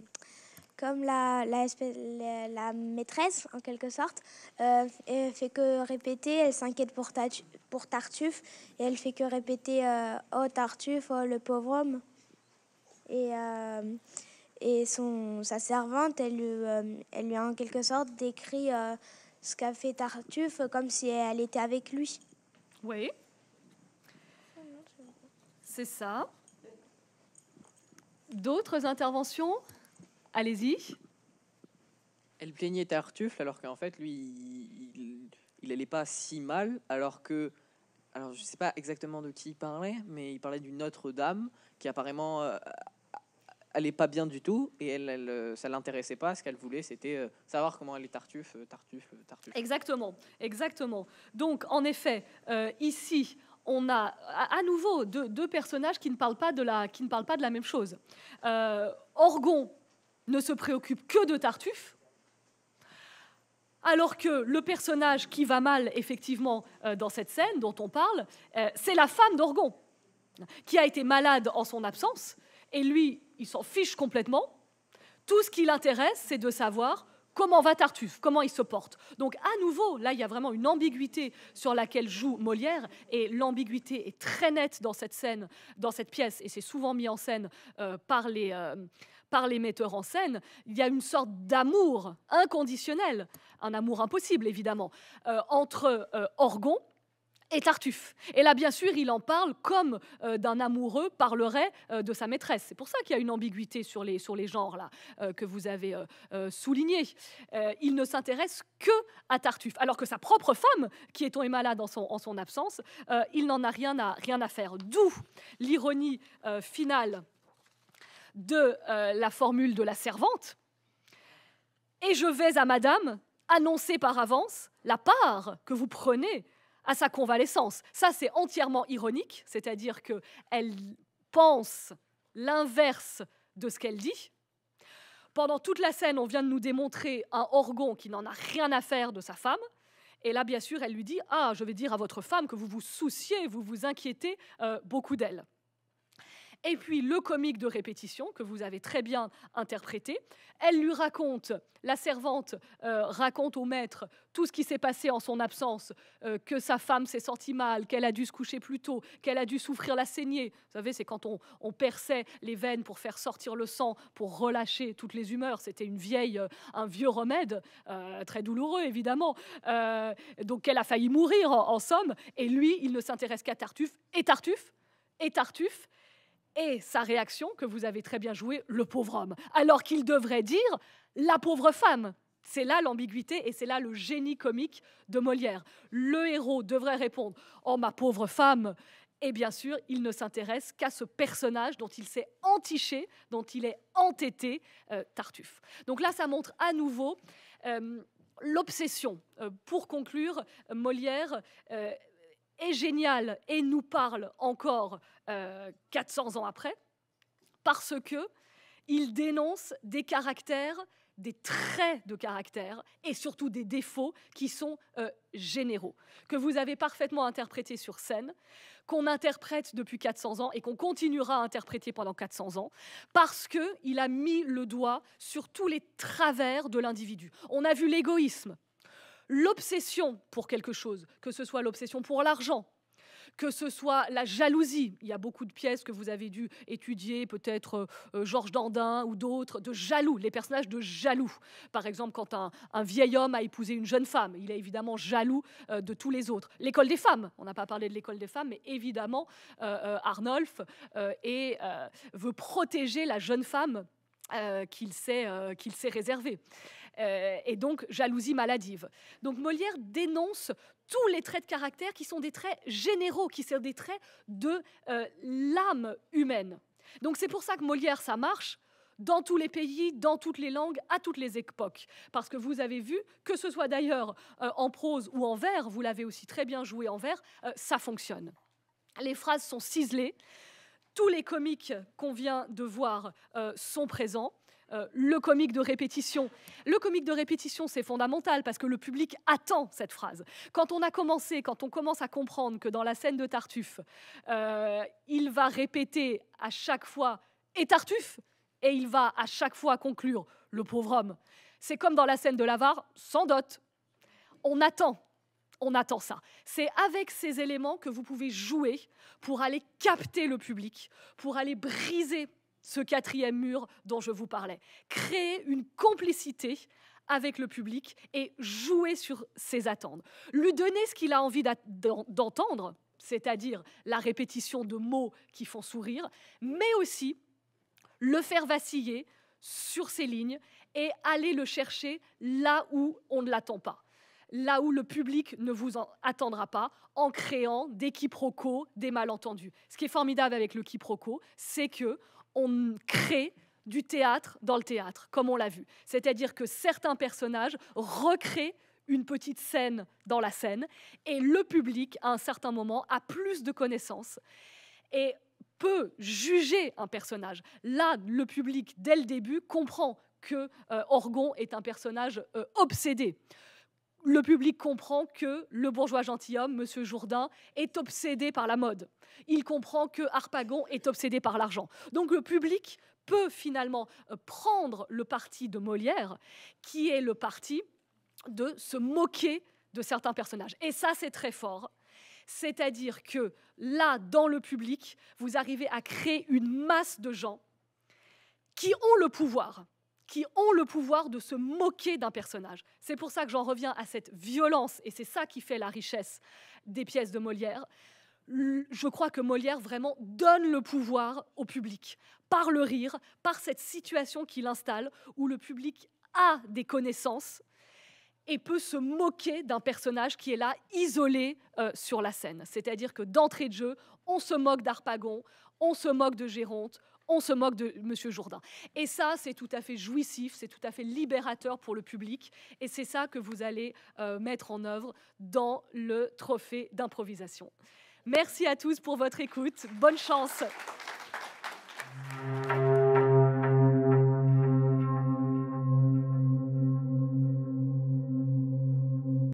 comme la, la, maîtresse, en quelque sorte, euh, elle fait que répéter, elle s'inquiète pour, pour Tartuffe, et elle fait que répéter euh, Oh Tartuffe, oh le pauvre homme. Et, euh, et son, sa servante, elle, lui, elle lui a en quelque sorte décrit ce qu'a fait Tartuffe comme si elle était avec lui. Oui. C'est ça. D'autres interventions Allez-y. Elle plaignait Tartuffe alors qu'en fait, lui, il, il allait pas si mal, alors que alors je sais pas exactement de qui il parlait, mais il parlait d'une Notre-Dame qui apparemment n'allait euh, allait pas bien du tout et elle, euh, ça l'intéressait pas. Ce qu'elle voulait, c'était euh, savoir comment allait Tartuffe, Tartuffe, Tartuffe. Exactement, exactement. Donc en effet, ici, on a à nouveau deux, personnages qui ne, parlent pas de la, même chose. Euh, Orgon ne se préoccupe que de Tartuffe, alors que le personnage qui va mal, effectivement, euh, dans cette scène dont on parle, euh, c'est la femme d'Orgon, qui a été malade en son absence, et lui, il s'en fiche complètement. Tout ce qui l'intéresse, c'est de savoir Comment va Tartuffe Comment il se porte Donc à nouveau, là, il y a vraiment une ambiguïté sur laquelle joue Molière, et l'ambiguïté est très nette dans cette scène, dans cette pièce, et c'est souvent mis en scène euh, par les... Euh, par les metteurs en scène, il y a une sorte d'amour inconditionnel, un amour impossible évidemment, euh, entre Orgon, et Tartuffe. Et là, bien sûr, il en parle comme euh, d'un amoureux parlerait euh, de sa maîtresse. C'est pour ça qu'il y a une ambiguïté sur les, sur les genres là, euh, que vous avez souligné. il ne s'intéresse que à Tartuffe, alors que sa propre femme, qui est tombée malade en son, en son absence, il n'en a rien à, rien à faire. D'où l'ironie finale de la formule de la servante. Et je vais à madame annoncer par avance la part que vous prenez à sa convalescence. Ça, c'est entièrement ironique, c'est-à-dire qu'elle pense l'inverse de ce qu'elle dit. Pendant toute la scène, on vient de nous démontrer un orgon qui n'en a rien à faire de sa femme. Et là, bien sûr, elle lui dit Ah, je vais dire à votre femme que vous vous souciez, vous vous inquiétez euh, beaucoup d'elle et puis le comique de répétition que vous avez très bien interprété. Elle lui raconte, la servante euh, raconte au maître tout ce qui s'est passé en son absence, euh, que sa femme s'est sentie mal, qu'elle a dû se coucher plus tôt, qu'elle a dû souffrir la saignée. Vous savez, c'est quand on, on, perçait les veines pour faire sortir le sang, pour relâcher toutes les humeurs. C'était une vieille, euh, un vieux remède, très douloureux évidemment. donc elle a failli mourir en somme. Et lui, il ne s'intéresse qu'à Tartuffe et Tartuffe et Tartuffe, et sa réaction, que vous avez très bien joué, « le pauvre homme, alors qu'il devrait dire la pauvre femme. C'est là l'ambiguïté et c'est là le génie comique de Molière. Le héros devrait répondre Oh ma pauvre femme Et bien sûr, il ne s'intéresse qu'à ce personnage dont il s'est entiché, dont il est entêté, euh, Tartuffe. Donc là, ça montre à nouveau euh, l'obsession. Euh, pour conclure, Molière est génial et nous parle encore 400 euh, ans après, parce que il dénonce des caractères, des traits de caractère et surtout des défauts qui sont euh, généraux, que vous avez parfaitement interprétés sur scène, qu'on interprète depuis 400 ans et qu'on continuera à interpréter pendant 400 ans, parce qu'il a mis le doigt sur tous les travers de l'individu. On a vu l'égoïsme, l'obsession pour quelque chose, que ce soit l'obsession pour l'argent, que ce soit la jalousie. Il y a beaucoup de pièces que vous avez dû étudier, peut-être euh, euh, Georges Dandin ou d'autres, de jaloux, les personnages de jaloux. Par exemple, quand un, vieil homme a épousé une jeune femme, il est évidemment jaloux euh, de tous les autres. L'école des femmes, on n'a pas parlé de l'école des femmes, mais évidemment, Arnolphe et, veut protéger la jeune femme qu'il sait qu'il s'est réservée. Euh, et donc jalousie maladive. Donc Molière dénonce tous les traits de caractère qui sont des traits généraux, qui sont des traits de euh, l'âme humaine. Donc c'est pour ça que Molière, ça marche dans tous les pays, dans toutes les langues, à toutes les époques. Parce que vous avez vu, que ce soit d'ailleurs euh, en prose ou en vers, vous l'avez aussi très bien joué en vers, ça fonctionne. Les phrases sont ciselées, tous les comiques qu'on vient de voir sont présents, euh, le comique de répétition. Le comique de répétition, c'est fondamental parce que le public attend cette phrase. Quand on a commencé, quand on commence à comprendre que dans la scène de Tartuffe, euh, il va répéter à chaque fois et Tartuffe, et il va à chaque fois conclure le pauvre homme. C'est comme dans la scène de l'avare, sans dot. On attend, on attend ça. C'est avec ces éléments que vous pouvez jouer pour aller capter le public, pour aller briser ce quatrième mur dont je vous parlais. Créer une complicité avec le public et jouer sur ses attentes. Lui donner ce qu'il a envie d'entendre, c'est-à-dire la répétition de mots qui font sourire, mais aussi le faire vaciller sur ses lignes et aller le chercher là où on ne l'attend pas, là où le public ne vous attendra pas, en créant des quiproquos, des malentendus. Ce qui est formidable avec le quiproquo, c'est que on crée du théâtre dans le théâtre, comme on l'a vu. C'est-à-dire que certains personnages recréent une petite scène dans la scène, et le public, à un certain moment, a plus de connaissances et peut juger un personnage. Là, le public, dès le début, comprend que euh, Orgon est un personnage euh, obsédé le public comprend que le bourgeois gentilhomme, Monsieur Jourdain, est obsédé par la mode. Il comprend que Harpagon est obsédé par l'argent. Donc le public peut finalement euh, prendre le parti de Molière, qui est le parti de se moquer de certains personnages. Et ça, c'est très fort. C'est-à-dire que là, dans le public, vous arrivez à créer une masse de gens qui ont le pouvoir, qui ont le pouvoir de se moquer d'un personnage. C'est pour ça que j'en reviens à cette violence, et c'est ça qui fait la richesse des pièces de Molière. Je crois que Molière vraiment donne le pouvoir au public, par le rire, par cette situation qu'il installe, où le public a des connaissances et peut se moquer d'un personnage qui est là, isolé euh, sur la scène. C'est-à-dire que d'entrée de jeu, on se moque d'Arpagon, on se moque de Géronte, on se moque de M. Jourdain. Et ça, c'est tout à fait jouissif, c'est tout à fait libérateur pour le public, et c'est ça que vous allez euh, mettre en œuvre dans le trophée d'improvisation. Merci à tous pour votre écoute. Bonne chance.